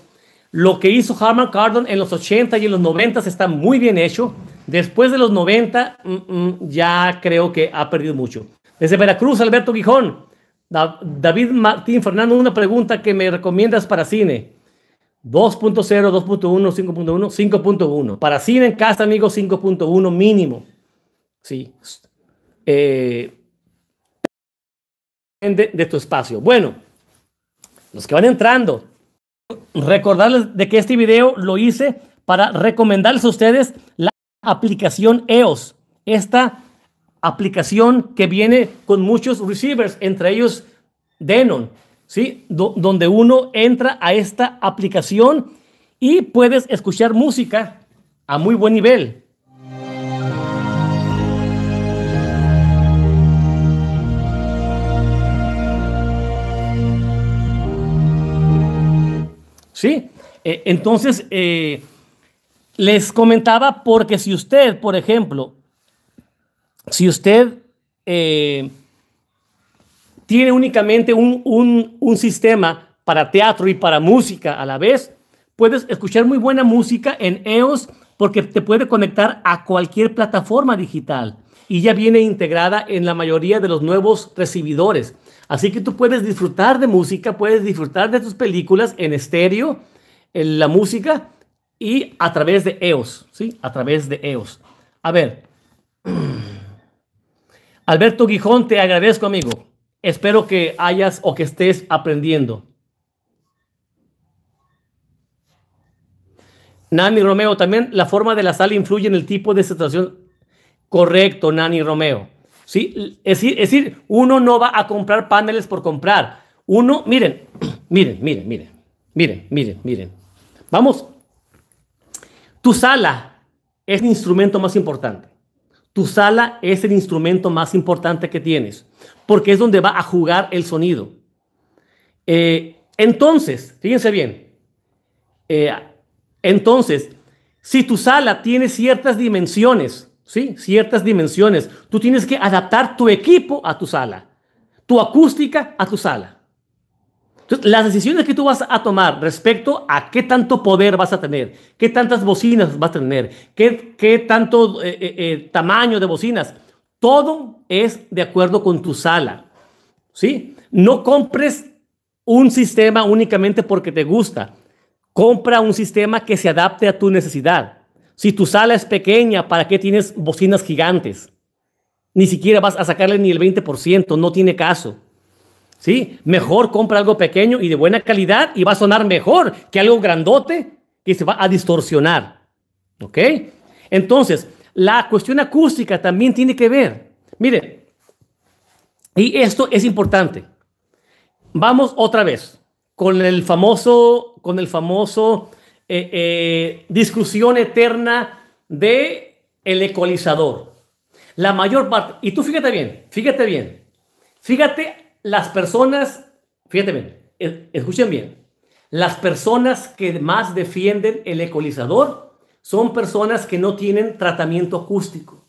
Lo que hizo Harman Kardon en los 80 y en los 90 está muy bien hecho. Después de los 90, mm, mm, ya creo que ha perdido mucho. Desde Veracruz, Alberto Guijón. David Martín Fernando, una pregunta que me recomiendas para cine. 2.0, 2.1, 5.1, 5.1. Para cine en casa, amigos, 5.1 mínimo. Sí. Eh, de, de tu espacio. Bueno, los que van entrando, recordarles de que este video lo hice para recomendarles a ustedes la aplicación EOS, esta aplicación que viene con muchos receivers, entre ellos Denon, ¿sí? donde uno entra a esta aplicación y puedes escuchar música a muy buen nivel. Sí, eh, entonces eh, les comentaba porque si usted, por ejemplo, si usted eh, tiene únicamente un, un sistema para teatro y para música a la vez, puedes escuchar muy buena música en EOS porque te puede conectar a cualquier plataforma digital y ya viene integrada en la mayoría de los nuevos recibidores. Así que tú puedes disfrutar de música, puedes disfrutar de tus películas en estéreo, en la música y a través de EOS, ¿sí? A través de EOS. A ver. <clears throat> Alberto Gijón, te agradezco, amigo. Espero que hayas o que estés aprendiendo. Nani Romeo, también la forma de la sal influye en el tipo de situación. Correcto, Nani Romeo. ¿Sí? Es decir, es decir, uno no va a comprar paneles por comprar. Uno, miren, <clears throat> miren, miren, miren, miren, miren, miren. Vamos, tu sala es el instrumento más importante. Tu sala es el instrumento más importante que tienes, porque es donde va a jugar el sonido. Eh, entonces, fíjense bien, eh, entonces, si tu sala tiene ciertas dimensiones, ¿sí? Ciertas dimensiones, tú tienes que adaptar tu equipo a tu sala, tu acústica a tu sala. Entonces, las decisiones que tú vas a tomar respecto a qué tanto poder vas a tener, qué tantas bocinas vas a tener, qué, tanto eh, eh, eh, tamaño de bocinas, todo es de acuerdo con tu sala. ¿Sí? No compres un sistema únicamente porque te gusta. Compra un sistema que se adapte a tu necesidad. Si tu sala es pequeña, ¿para qué tienes bocinas gigantes? Ni siquiera vas a sacarle ni el 20%, no tiene caso. ¿sí? Mejor compra algo pequeño y de buena calidad y va a sonar mejor que algo grandote que se va a distorsionar, ¿ok? Entonces, la cuestión acústica también tiene que ver. Mire, y esto es importante. Vamos otra vez con el famoso, con el famoso eh, eh, discusión eterna de el ecualizador. La mayor parte, y tú fíjate bien, fíjate bien, fíjate las personas, fíjate bien, escuchen bien, las personas que más defienden el ecualizador son personas que no tienen tratamiento acústico.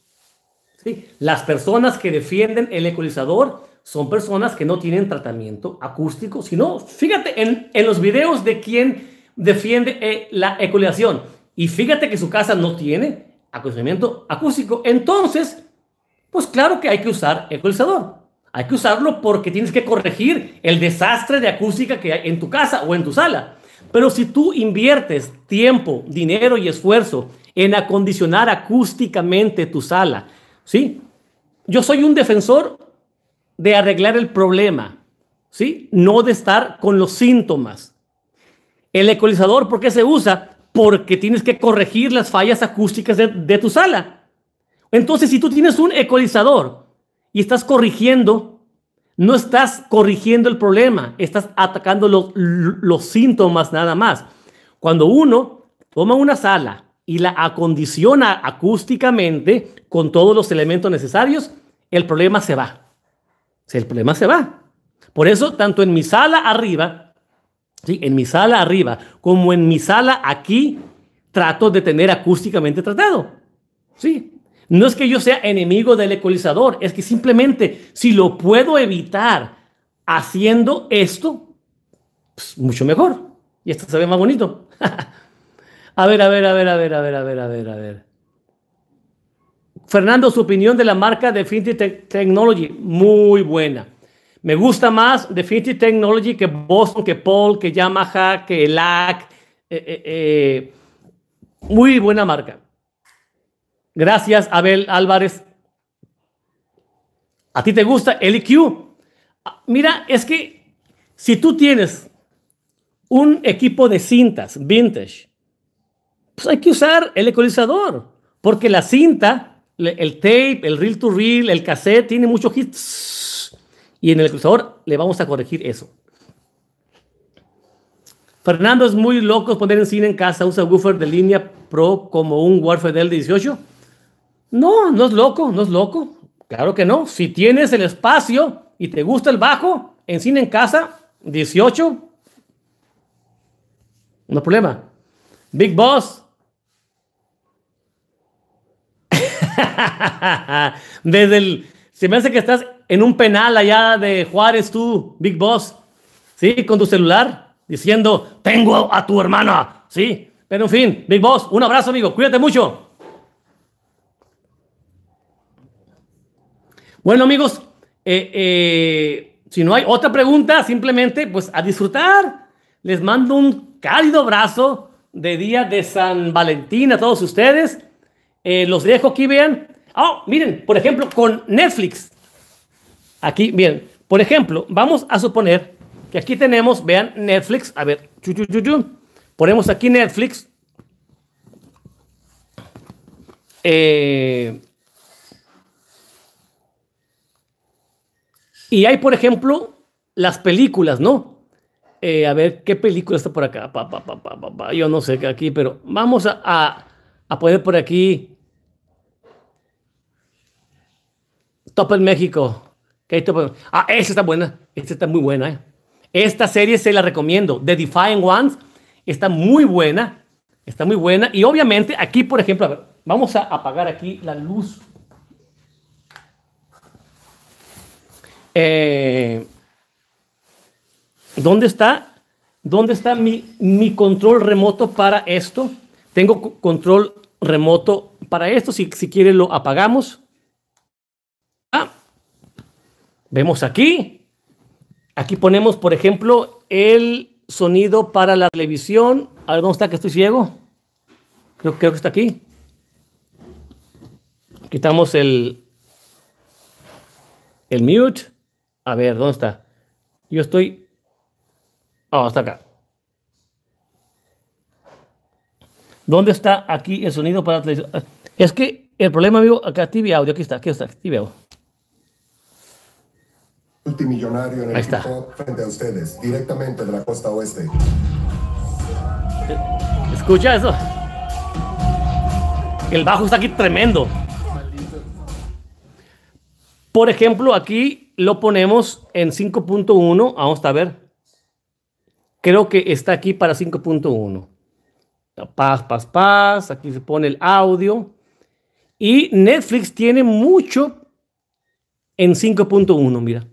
Las personas que defienden el ecualizador son personas que no tienen tratamiento acústico, sino, fíjate en, los videos de quien defiende eh, la ecualización y fíjate que su casa no tiene acondicionamiento acústico, entonces, pues claro que hay que usar ecualizador. Hay que usarlo porque tienes que corregir el desastre de acústica que hay en tu casa o en tu sala. Pero si tú inviertes tiempo, dinero y esfuerzo en acondicionar acústicamente tu sala, ¿sí? Yo soy un defensor de arreglar el problema, ¿sí? No de estar con los síntomas. El ecualizador, ¿por qué se usa? Porque tienes que corregir las fallas acústicas de, de tu sala. Entonces, si tú tienes un ecualizador y estás corrigiendo, no estás corrigiendo el problema, estás atacando los, síntomas nada más. Cuando uno toma una sala y la acondiciona acústicamente con todos los elementos necesarios, el problema se va. El problema se va. Por eso, tanto en mi sala arriba, ¿sí? en mi sala arriba, como en mi sala aquí, trato de tener acústicamente tratado. Sí, no es que yo sea enemigo del ecualizador, es que simplemente si lo puedo evitar haciendo esto, pues, mucho mejor. Y esto se ve más bonito. <laughs> a ver, a ver, a ver, a ver, a ver, a ver, a ver, ver. Fernando, su opinión de la marca Definitive Technology, muy buena. Me gusta más Definitive Technology que Boston, que Paul, que Yamaha, que LAC. Eh, eh, eh, muy buena marca. Gracias, Abel Álvarez. ¿A ti te gusta el IQ? Ah, mira, es que si tú tienes un equipo de cintas vintage, pues hay que usar el ecualizador, porque la cinta, el tape, el reel to reel, el cassette, tiene muchos hits. Y en el ecualizador le vamos a corregir eso. Fernando es muy loco poner en cine en casa, usa woofer de línea Pro como un Warfare del 18. No, no es loco, no es loco. Claro que no. Si tienes el espacio y te gusta el bajo, en cine en casa, 18. No problema. Big Boss. <laughs> Desde el. Se me hace que estás en un penal allá de Juárez, tú, Big Boss. Sí, con tu celular, diciendo: Tengo a tu hermana. Sí, pero en fin, Big Boss, un abrazo, amigo. Cuídate mucho. Bueno, amigos, eh, eh, si no hay otra pregunta, simplemente pues a disfrutar. Les mando un cálido abrazo de día de San Valentín a todos ustedes. Eh, los dejo aquí, vean. oh, miren, por ejemplo, con Netflix. Aquí, bien, por ejemplo, vamos a suponer que aquí tenemos, vean, Netflix. A ver, chu, ponemos aquí Netflix. Eh, Y hay, por ejemplo, las películas, ¿no? Eh, a ver, ¿qué película está por acá? Pa, Yo no sé qué aquí, pero vamos a, a, poner por aquí. Top en México. Ah, esta está buena. Esta está muy buena. ¿eh? Esta serie se la recomiendo. The Defying Ones. Está muy buena. Está muy buena. Y obviamente aquí, por ejemplo, vamos a apagar aquí la luz Eh, ¿dónde está, dónde está mi, control remoto para esto? Tengo control remoto para esto. Si, si quiere lo apagamos. Ah, vemos aquí. Aquí ponemos, por ejemplo, el sonido para la televisión. A ver, ¿dónde está que estoy ciego? Creo, creo que está aquí. Quitamos el, el mute. A ver, ¿dónde está? Yo estoy... Ah, oh, hasta acá. ¿Dónde está aquí el sonido para televisión? Es que el problema, amigo, acá TV Audio, aquí está, aquí está, TV Audio. Multimillonario en Ahí está. frente a ustedes, directamente de la costa oeste. Escucha eso. El bajo está aquí tremendo. Por ejemplo, aquí lo ponemos en 5.1. Vamos a ver. Creo que está aquí para 5.1. Paz, paz, paz. Aquí se pone el audio. Y Netflix tiene mucho en 5.1, mira.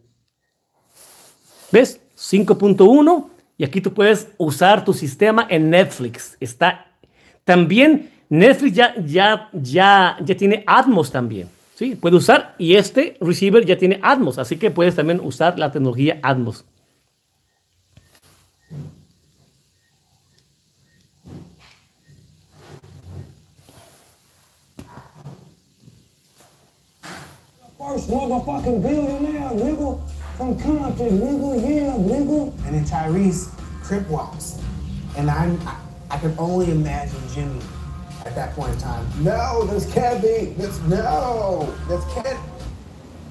¿Ves? 5.1 y aquí tú puedes usar tu sistema en Netflix. Está también Netflix ya ya ya ya tiene Atmos también. Sí, puede usar y este receiver ya tiene Atmos, así que puedes también usar la tecnología Atmos. yeah, And then Tyrese crip And I'm, I, I can only imagine Jimmy at that point in time. No, this can't be. no,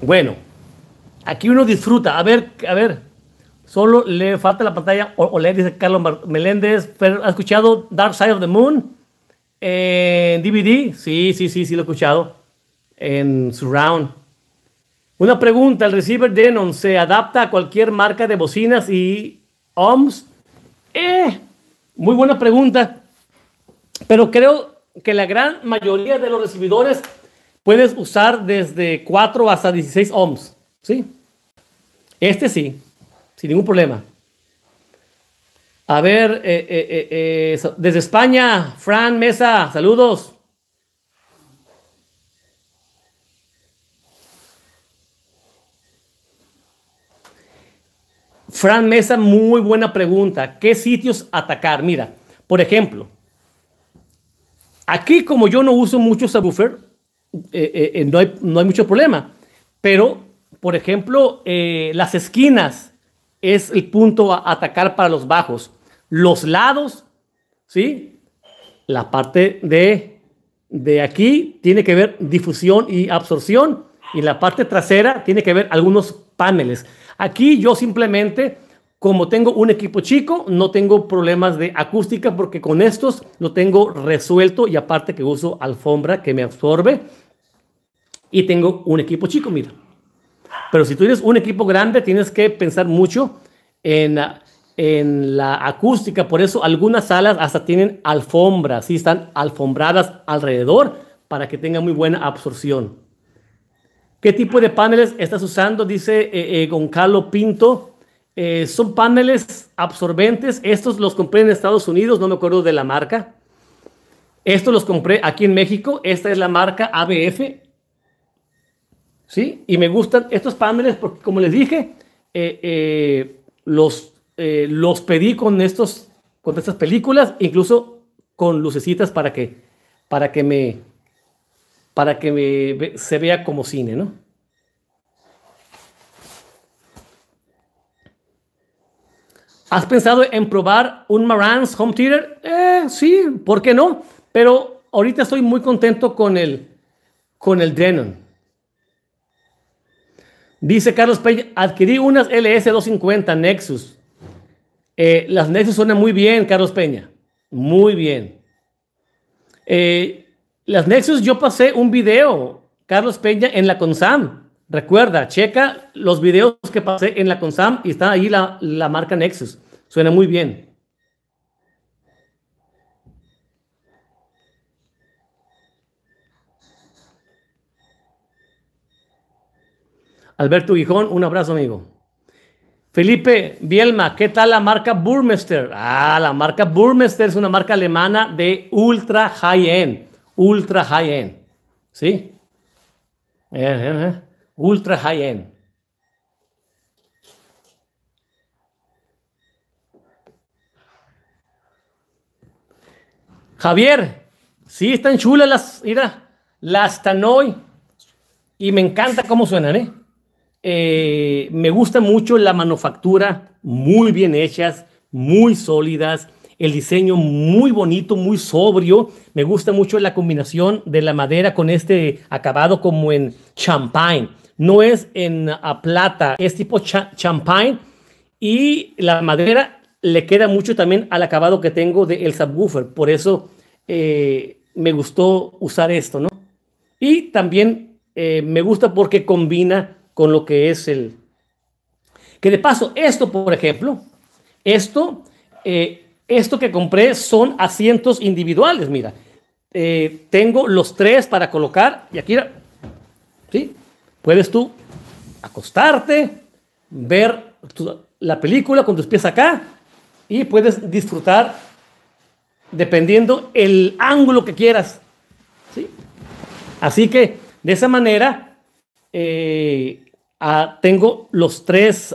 Bueno, aquí uno disfruta. A ver, a ver. Solo le falta la pantalla o, le dice Carlos Meléndez. ha escuchado Dark Side of the Moon? En DVD, sí, sí, sí, sí lo he escuchado. En Surround. Una pregunta, ¿el receiver Denon se adapta a cualquier marca de bocinas y ohms? Eh, muy buena pregunta. Pero creo que la gran mayoría de los recibidores puedes usar desde 4 hasta 16 ohms. ¿Sí? Este sí, sin ningún problema. A ver, eh, eh, eh, desde España, Fran Mesa, saludos. Fran Mesa, muy buena pregunta. ¿Qué sitios atacar? Mira, por ejemplo, Aquí, como yo no uso mucho subwoofer, eh, eh, eh, no, hay, mucho problema. Pero, por ejemplo, las esquinas es el punto a atacar para los bajos. Los lados, ¿sí? La parte de, de aquí tiene que ver difusión y absorción. Y la parte trasera tiene que ver algunos paneles. Aquí yo simplemente como tengo un equipo chico, no tengo problemas de acústica porque con estos lo tengo resuelto y aparte que uso alfombra que me absorbe y tengo un equipo chico, mira. Pero si tú tienes un equipo grande, tienes que pensar mucho en, en la acústica. Por eso algunas salas hasta tienen alfombras, sí, están alfombradas alrededor para que tenga muy buena absorción. ¿Qué tipo de paneles estás usando? Dice Gonzalo eh, eh, Goncalo Pinto. Eh, son paneles absorbentes. Estos los compré en Estados Unidos, no me acuerdo de la marca. Estos los compré aquí en México. Esta es la marca ABF. ¿Sí? Y me gustan estos paneles porque, como les dije, eh, eh, los, los pedí con, estos, con estas películas, incluso con lucecitas para que, para que, me, para que me, se vea como cine, ¿no? ¿Has pensado en probar un Marantz Home Theater? Eh, sí, ¿por qué no? Pero ahorita estoy muy contento con el, con el Denon. Dice Carlos Peña, adquirí unas LS250 Nexus. Eh, las Nexus suenan muy bien, Carlos Peña. Muy bien. Eh, las Nexus, yo pasé un video, Carlos Peña, en la Consam. Recuerda, checa los videos que pasé en la Consam y está ahí la, marca Nexus. Suena muy bien. Alberto Guijón, un abrazo, amigo. Felipe Bielma, ¿qué tal la marca Burmester? Ah, la marca Burmester es una marca alemana de ultra high end. Ultra high end. ¿Sí? Eh, eh, eh ultra high-end. Javier, sí, están chulas las, mira, las Tanoy. Y me encanta cómo suenan, ¿eh? eh, me gusta mucho la manufactura, muy bien hechas, muy sólidas, el diseño muy bonito, muy sobrio. Me gusta mucho la combinación de la madera con este acabado como en champagne no es en ah, plata, es tipo champagne y la madera le queda mucho también al acabado que tengo del el subwoofer, por eso eh, me gustó usar esto, ¿no? Y también eh, me gusta porque combina con lo que es el... Que de paso, esto, por ejemplo, esto, eh, esto que compré son asientos individuales, mira. tengo los tres para colocar y aquí, ¿sí? Puedes tú acostarte, ver la película con tus pies acá y puedes disfrutar dependiendo el ángulo que quieras. ¿sí? Así que de esa manera eh, tengo los tres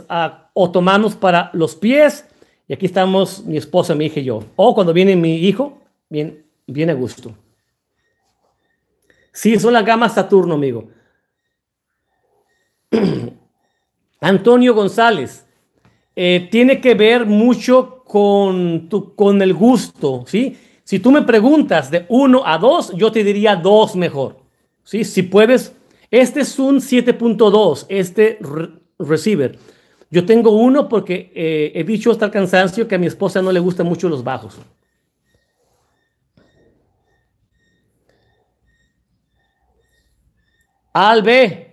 otomanos para los pies y aquí estamos mi esposa, mi hija y yo. O cuando viene mi hijo, bien, bien a gusto. Sí, son las gamas Saturno, amigo. <clears throat> Antonio González, eh, tiene que ver mucho con, con el gusto, Si tú me preguntas de 1 a 2, yo te diría 2 mejor, ¿sí? Si puedes, este es un 7.2, este receiver. Yo tengo uno porque eh, he dicho hasta el cansancio que a mi esposa no le gustan mucho los bajos. Albe,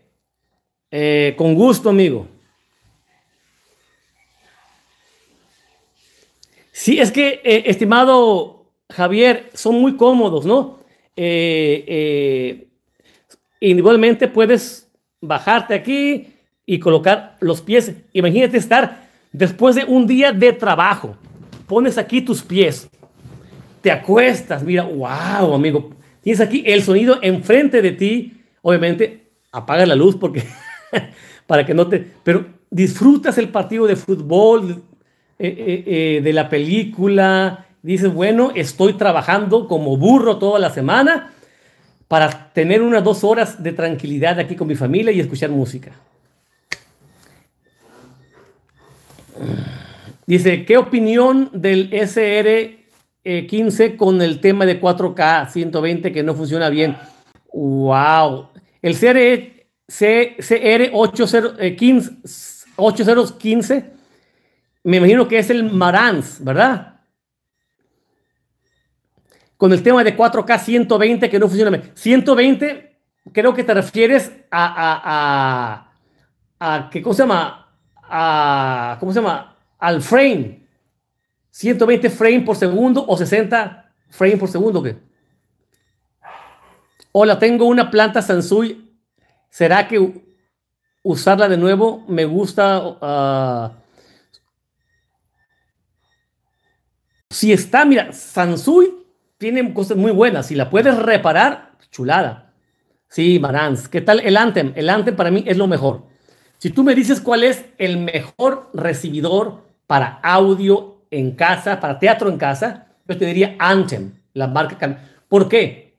eh, con gusto, amigo. Sí, es que, eh, estimado Javier, son muy cómodos, ¿no? Eh, individualmente puedes bajarte aquí y colocar los pies. Imagínate estar después de un día de trabajo. Pones aquí tus pies. Te acuestas. Mira, wow, amigo. Tienes aquí el sonido enfrente de ti. Obviamente, apaga la luz porque <laughs> <laughs> para que no te... Pero disfrutas el partido de fútbol, eh, eh, eh, de la película, dices, bueno, estoy trabajando como burro toda la semana para tener unas dos horas de tranquilidad aquí con mi familia y escuchar música. Dice, ¿qué opinión del SR15 e con el tema de 4K 120 que no funciona bien? ¡Wow! El CR, e CR8015, eh, me imagino que es el Marantz, ¿verdad? Con el tema de 4K 120 que no funciona. 120, creo que te refieres a, a, a, ¿cómo se llama? A, ¿Cómo se llama? Al frame. 120 frame por segundo o 60 frame por segundo. Hola, tengo una planta Sansui ¿Será que usarla de nuevo me gusta? Ah? si está, mira, Sansui tiene cosas muy buenas. Si la puedes reparar, chulada. Sí, Marantz. ¿Qué tal el Anthem? El Anthem para mí es lo mejor. Si tú me dices cuál es el mejor recibidor para audio en casa, para teatro en casa, yo te diría Anthem, la marca. ¿Por qué?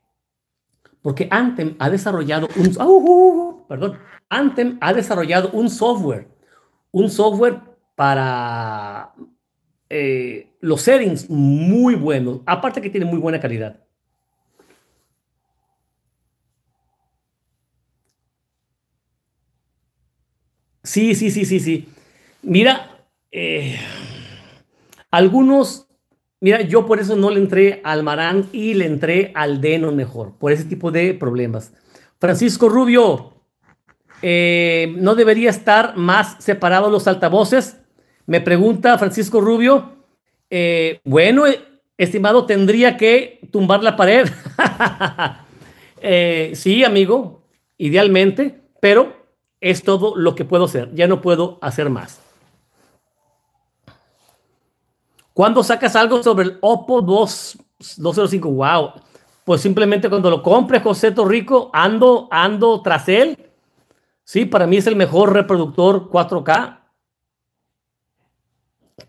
porque Anthem ha desarrollado un, perdón, ha desarrollado un software, un software para eh, los settings muy buenos, aparte que tiene muy buena calidad. Sí, sí, sí, sí, sí. Mira, eh, algunos Mira, yo por eso no le entré al Marán y le entré al Denon mejor, por ese tipo de problemas. Francisco Rubio, eh, ¿no debería estar más separado los altavoces? Me pregunta Francisco Rubio. Eh, bueno, eh, estimado, tendría que tumbar la pared. <laughs> sí, amigo, idealmente, pero es todo lo que puedo hacer. Ya no puedo hacer más. ¿Cuándo sacas algo sobre el Oppo 2, 205? ¡Wow! Pues simplemente cuando lo compres, José Torrico, ando, ando tras él. Sí, para mí es el mejor reproductor 4K.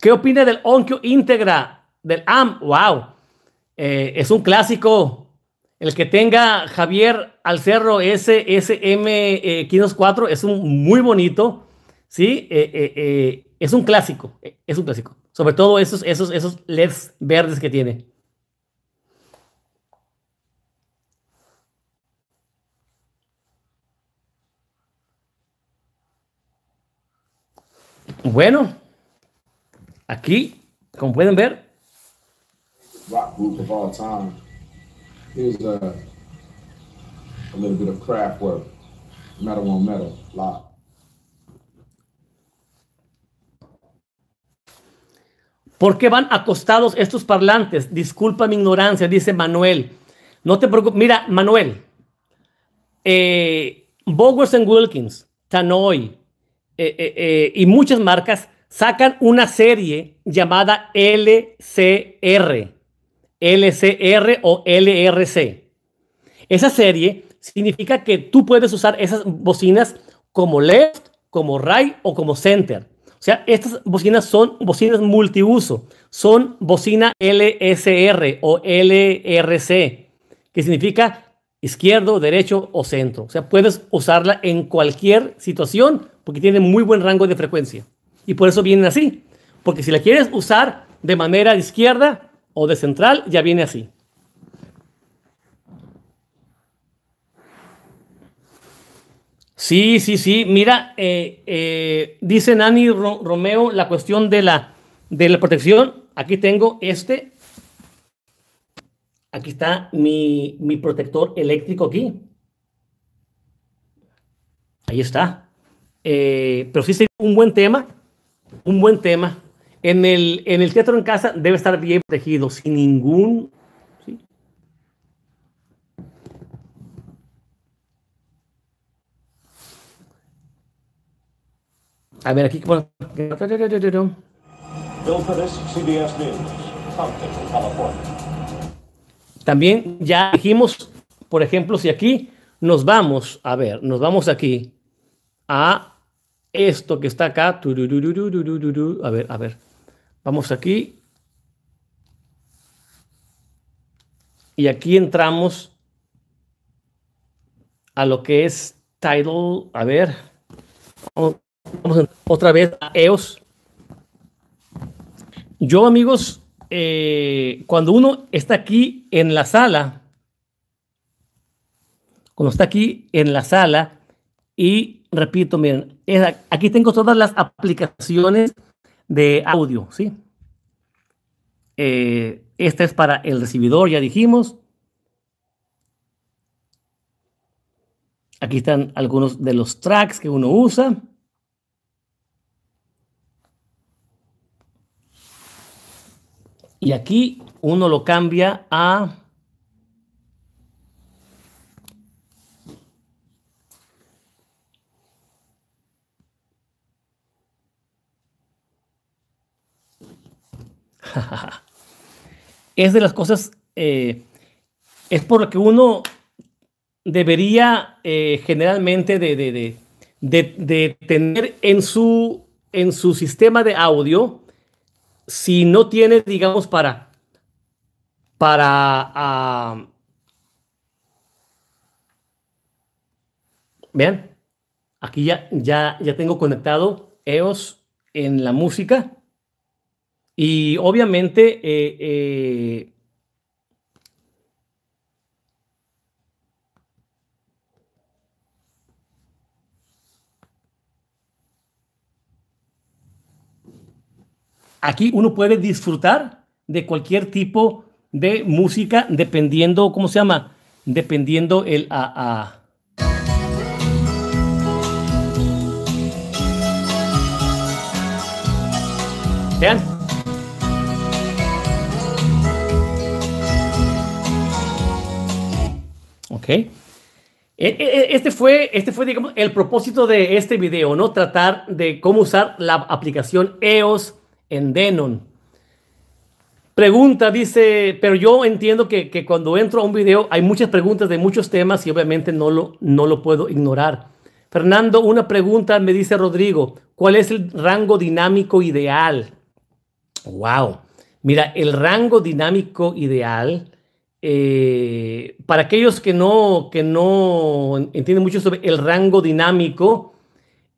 ¿Qué opina del Onkyo Integra, del AM? ¡Wow! Eh, es un clásico. El que tenga Javier Alcerro SSM504 eh, es un muy bonito. Sí, eh, es un clásico. es un clásico. Sobre todo esos, esos, esos LEDs verdes que tiene. Bueno, aquí, como pueden ver. Rock group of all time. Here's a, a little bit of craft work. Metal on metal, lot. ¿Por qué van acostados estos parlantes? Disculpa mi ignorancia, dice Manuel. No te preocupes. Mira, Manuel, eh, Bowers Wilkins, Tanoy, eh, eh, eh, y muchas marcas sacan una serie llamada LCR. LCR o LRC. Esa serie significa que tú puedes usar esas bocinas como left, como right o como center. O sea, estas bocinas son bocinas multiuso, son bocina LSR o LRC, que significa izquierdo, derecho o centro. O sea, puedes usarla en cualquier situación porque tiene muy buen rango de frecuencia. Y por eso vienen así. Porque si la quieres usar de manera izquierda o de central, ya viene así. Sí, sí, sí. Mira, eh, eh, dice Nani Romeo la cuestión de la, de la protección. Aquí tengo este. Aquí está mi, mi protector eléctrico aquí. Ahí está. Eh, pero sí sería un buen tema. Un buen tema. En el, en el teatro en casa debe estar bien protegido, sin ningún A ver, aquí También ya dijimos, por ejemplo, si aquí nos vamos, a ver, nos vamos aquí a esto que está acá. A ver, a ver. Vamos aquí. Y aquí entramos a lo que es title. A ver vamos otra vez a EOS. Yo, amigos, eh, cuando uno está aquí en la sala, cuando está aquí en la sala, y repito, miren, aquí tengo todas las aplicaciones de audio, ¿sí? Eh, esta es para el recibidor, ya dijimos. Aquí están algunos de los tracks que uno usa. Y aquí uno lo cambia a... <laughs> es de las cosas, eh, es por lo que uno debería eh, generalmente de, de, de, de, tener en su, en su sistema de audio si no tienes, digamos, para, para, ah, vean, aquí ya, ya, ya tengo conectado EOS en la música y obviamente eh, eh, aquí uno puede disfrutar de cualquier tipo de música dependiendo, ¿cómo se llama? Dependiendo el a Vean. Ok. E, e, e, este fue, este fue, digamos, el propósito de este video, ¿no? Tratar de cómo usar la aplicación EOS en Denon. Pregunta, dice, pero yo entiendo que, cuando entro a un video hay muchas preguntas de muchos temas y obviamente no lo, no lo puedo ignorar. Fernando, una pregunta me dice Rodrigo, ¿cuál es el rango dinámico ideal? Wow, mira, el rango dinámico ideal, eh, para aquellos que no, que no entienden mucho sobre el rango dinámico,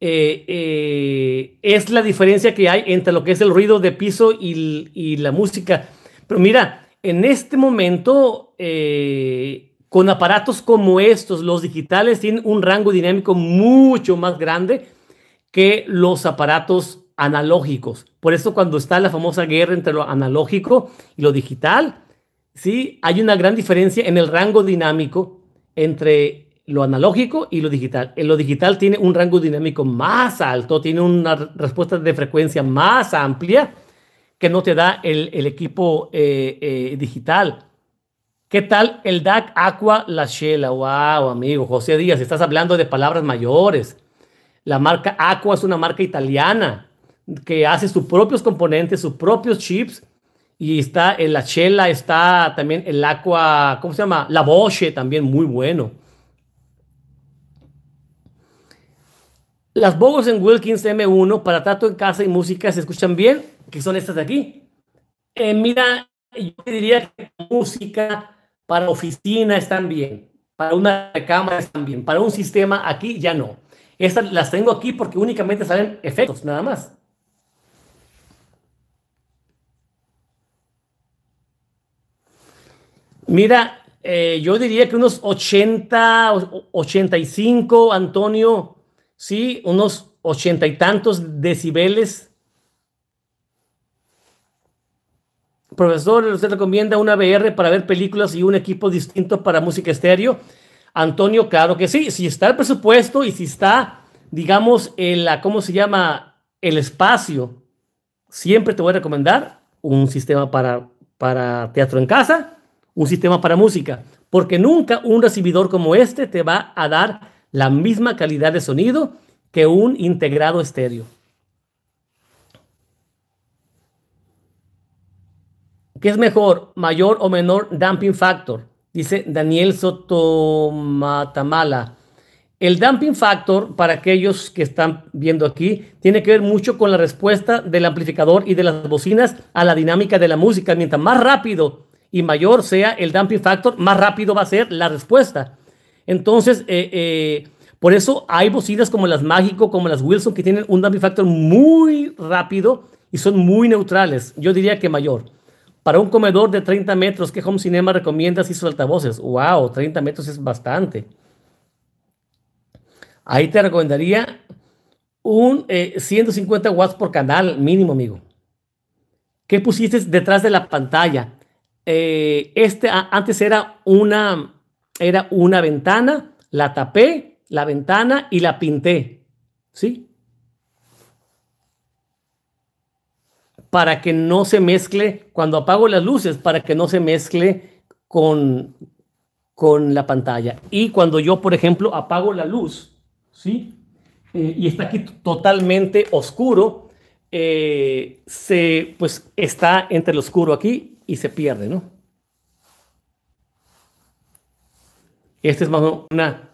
eh, eh, es la diferencia que hay entre lo que es el ruido de piso y, la música. Pero mira, en este momento, eh, con aparatos como estos, los digitales tienen un rango dinámico mucho más grande que los aparatos analógicos. Por eso cuando está la famosa guerra entre lo analógico y lo digital, sí, hay una gran diferencia en el rango dinámico entre lo analógico y lo digital. En lo digital tiene un rango dinámico más alto, tiene una respuesta de frecuencia más amplia que no te da el, equipo eh, eh, digital. ¿Qué tal el DAC Aqua La Shela? Wow, amigo. José Díaz, estás hablando de palabras mayores. La marca Aqua es una marca italiana que hace sus propios componentes, sus propios chips. Y está en la Chela, está también el Aqua, ¿cómo se llama? La Boche, también muy bueno. Las Bogos en Wilkins M1 para trato en casa y música se escuchan bien, que son estas de aquí. Eh, mira, yo diría que música para oficina están bien, para una cámara están bien, para un sistema aquí ya no. Estas las tengo aquí porque únicamente salen efectos, nada más. Mira, eh, yo diría que unos 80, 85, Antonio, ¿sí? Unos ochenta y tantos decibeles. Profesor, usted recomienda una VR para ver películas y un equipo distinto para música estéreo. Antonio, claro que sí. Si está el presupuesto y si está, digamos, en la, ¿cómo se llama? El espacio. Siempre te voy a recomendar un sistema para, para teatro en casa, un sistema para música, porque nunca un recibidor como este te va a dar la misma calidad de sonido que un integrado estéreo. ¿Qué es mejor, mayor o menor dumping factor? Dice Daniel Sotomatamala. El dumping factor, para aquellos que están viendo aquí, tiene que ver mucho con la respuesta del amplificador y de las bocinas a la dinámica de la música. Mientras más rápido y mayor sea el dumping factor, más rápido va a ser la respuesta. Entonces, eh, eh, por eso hay bocinas como las Mágico, como las Wilson, que tienen un dumping factor muy rápido y son muy neutrales. Yo diría que mayor. Para un comedor de 30 metros, ¿qué home cinema recomiendas y sus altavoces? ¡Wow! 30 metros es bastante. Ahí te recomendaría un 150 eh, watts por canal mínimo, amigo. ¿Qué pusiste detrás de la pantalla? este antes era una era una ventana, la tapé, la ventana y la pinté, ¿sí? Para que no se mezcle, cuando apago las luces, para que no se mezcle con, con la pantalla. Y cuando yo, por ejemplo, apago la luz, ¿sí? Eh, y está aquí totalmente oscuro, eh, se, pues está entre el oscuro aquí y se pierde, ¿no? Esta es más una,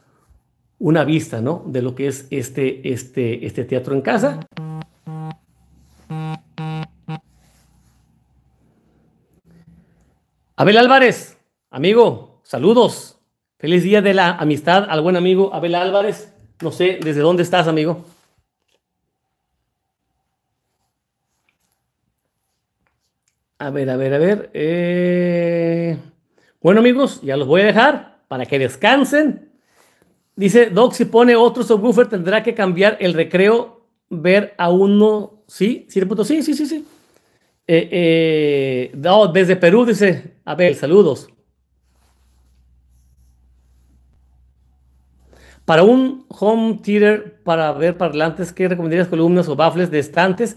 una vista, ¿no? De lo que es este, este, este teatro en casa. Abel Álvarez, amigo, saludos. Feliz día de la amistad al buen amigo Abel Álvarez. No sé desde dónde estás, amigo. A ver, a ver, a ver. Eh, bueno, amigos, ya los voy a dejar para que descansen. Dice Doc, si pone otro subwoofer tendrá que cambiar el recreo, ver a uno, sí, sí, sí, sí, sí. sí. Eh, eh, desde Perú dice, a ver, saludos. Para un home theater, para ver parlantes, ¿qué recomendarías columnas o baffles de estantes?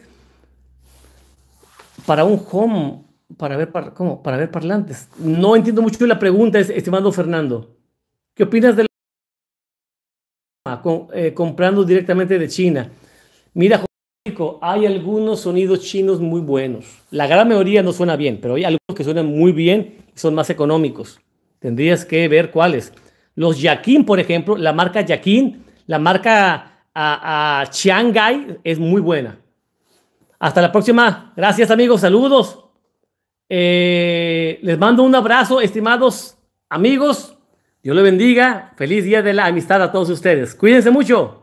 Para un home para ver, ¿cómo? Para ver parlantes. No entiendo mucho la pregunta, estimado Fernando. ¿Qué opinas de la ah, eh, comprando directamente de China? Mira, hay algunos sonidos chinos muy buenos. La gran mayoría no suena bien, pero hay algunos que suenan muy bien y son más económicos. Tendrías que ver cuáles. Los Yakin, por ejemplo, la marca Yakin, la marca a, a es muy buena. Hasta la próxima. Gracias amigos, saludos. Eh, les mando un abrazo, estimados amigos. Dios les bendiga. Feliz día de la amistad a todos ustedes. Cuídense mucho.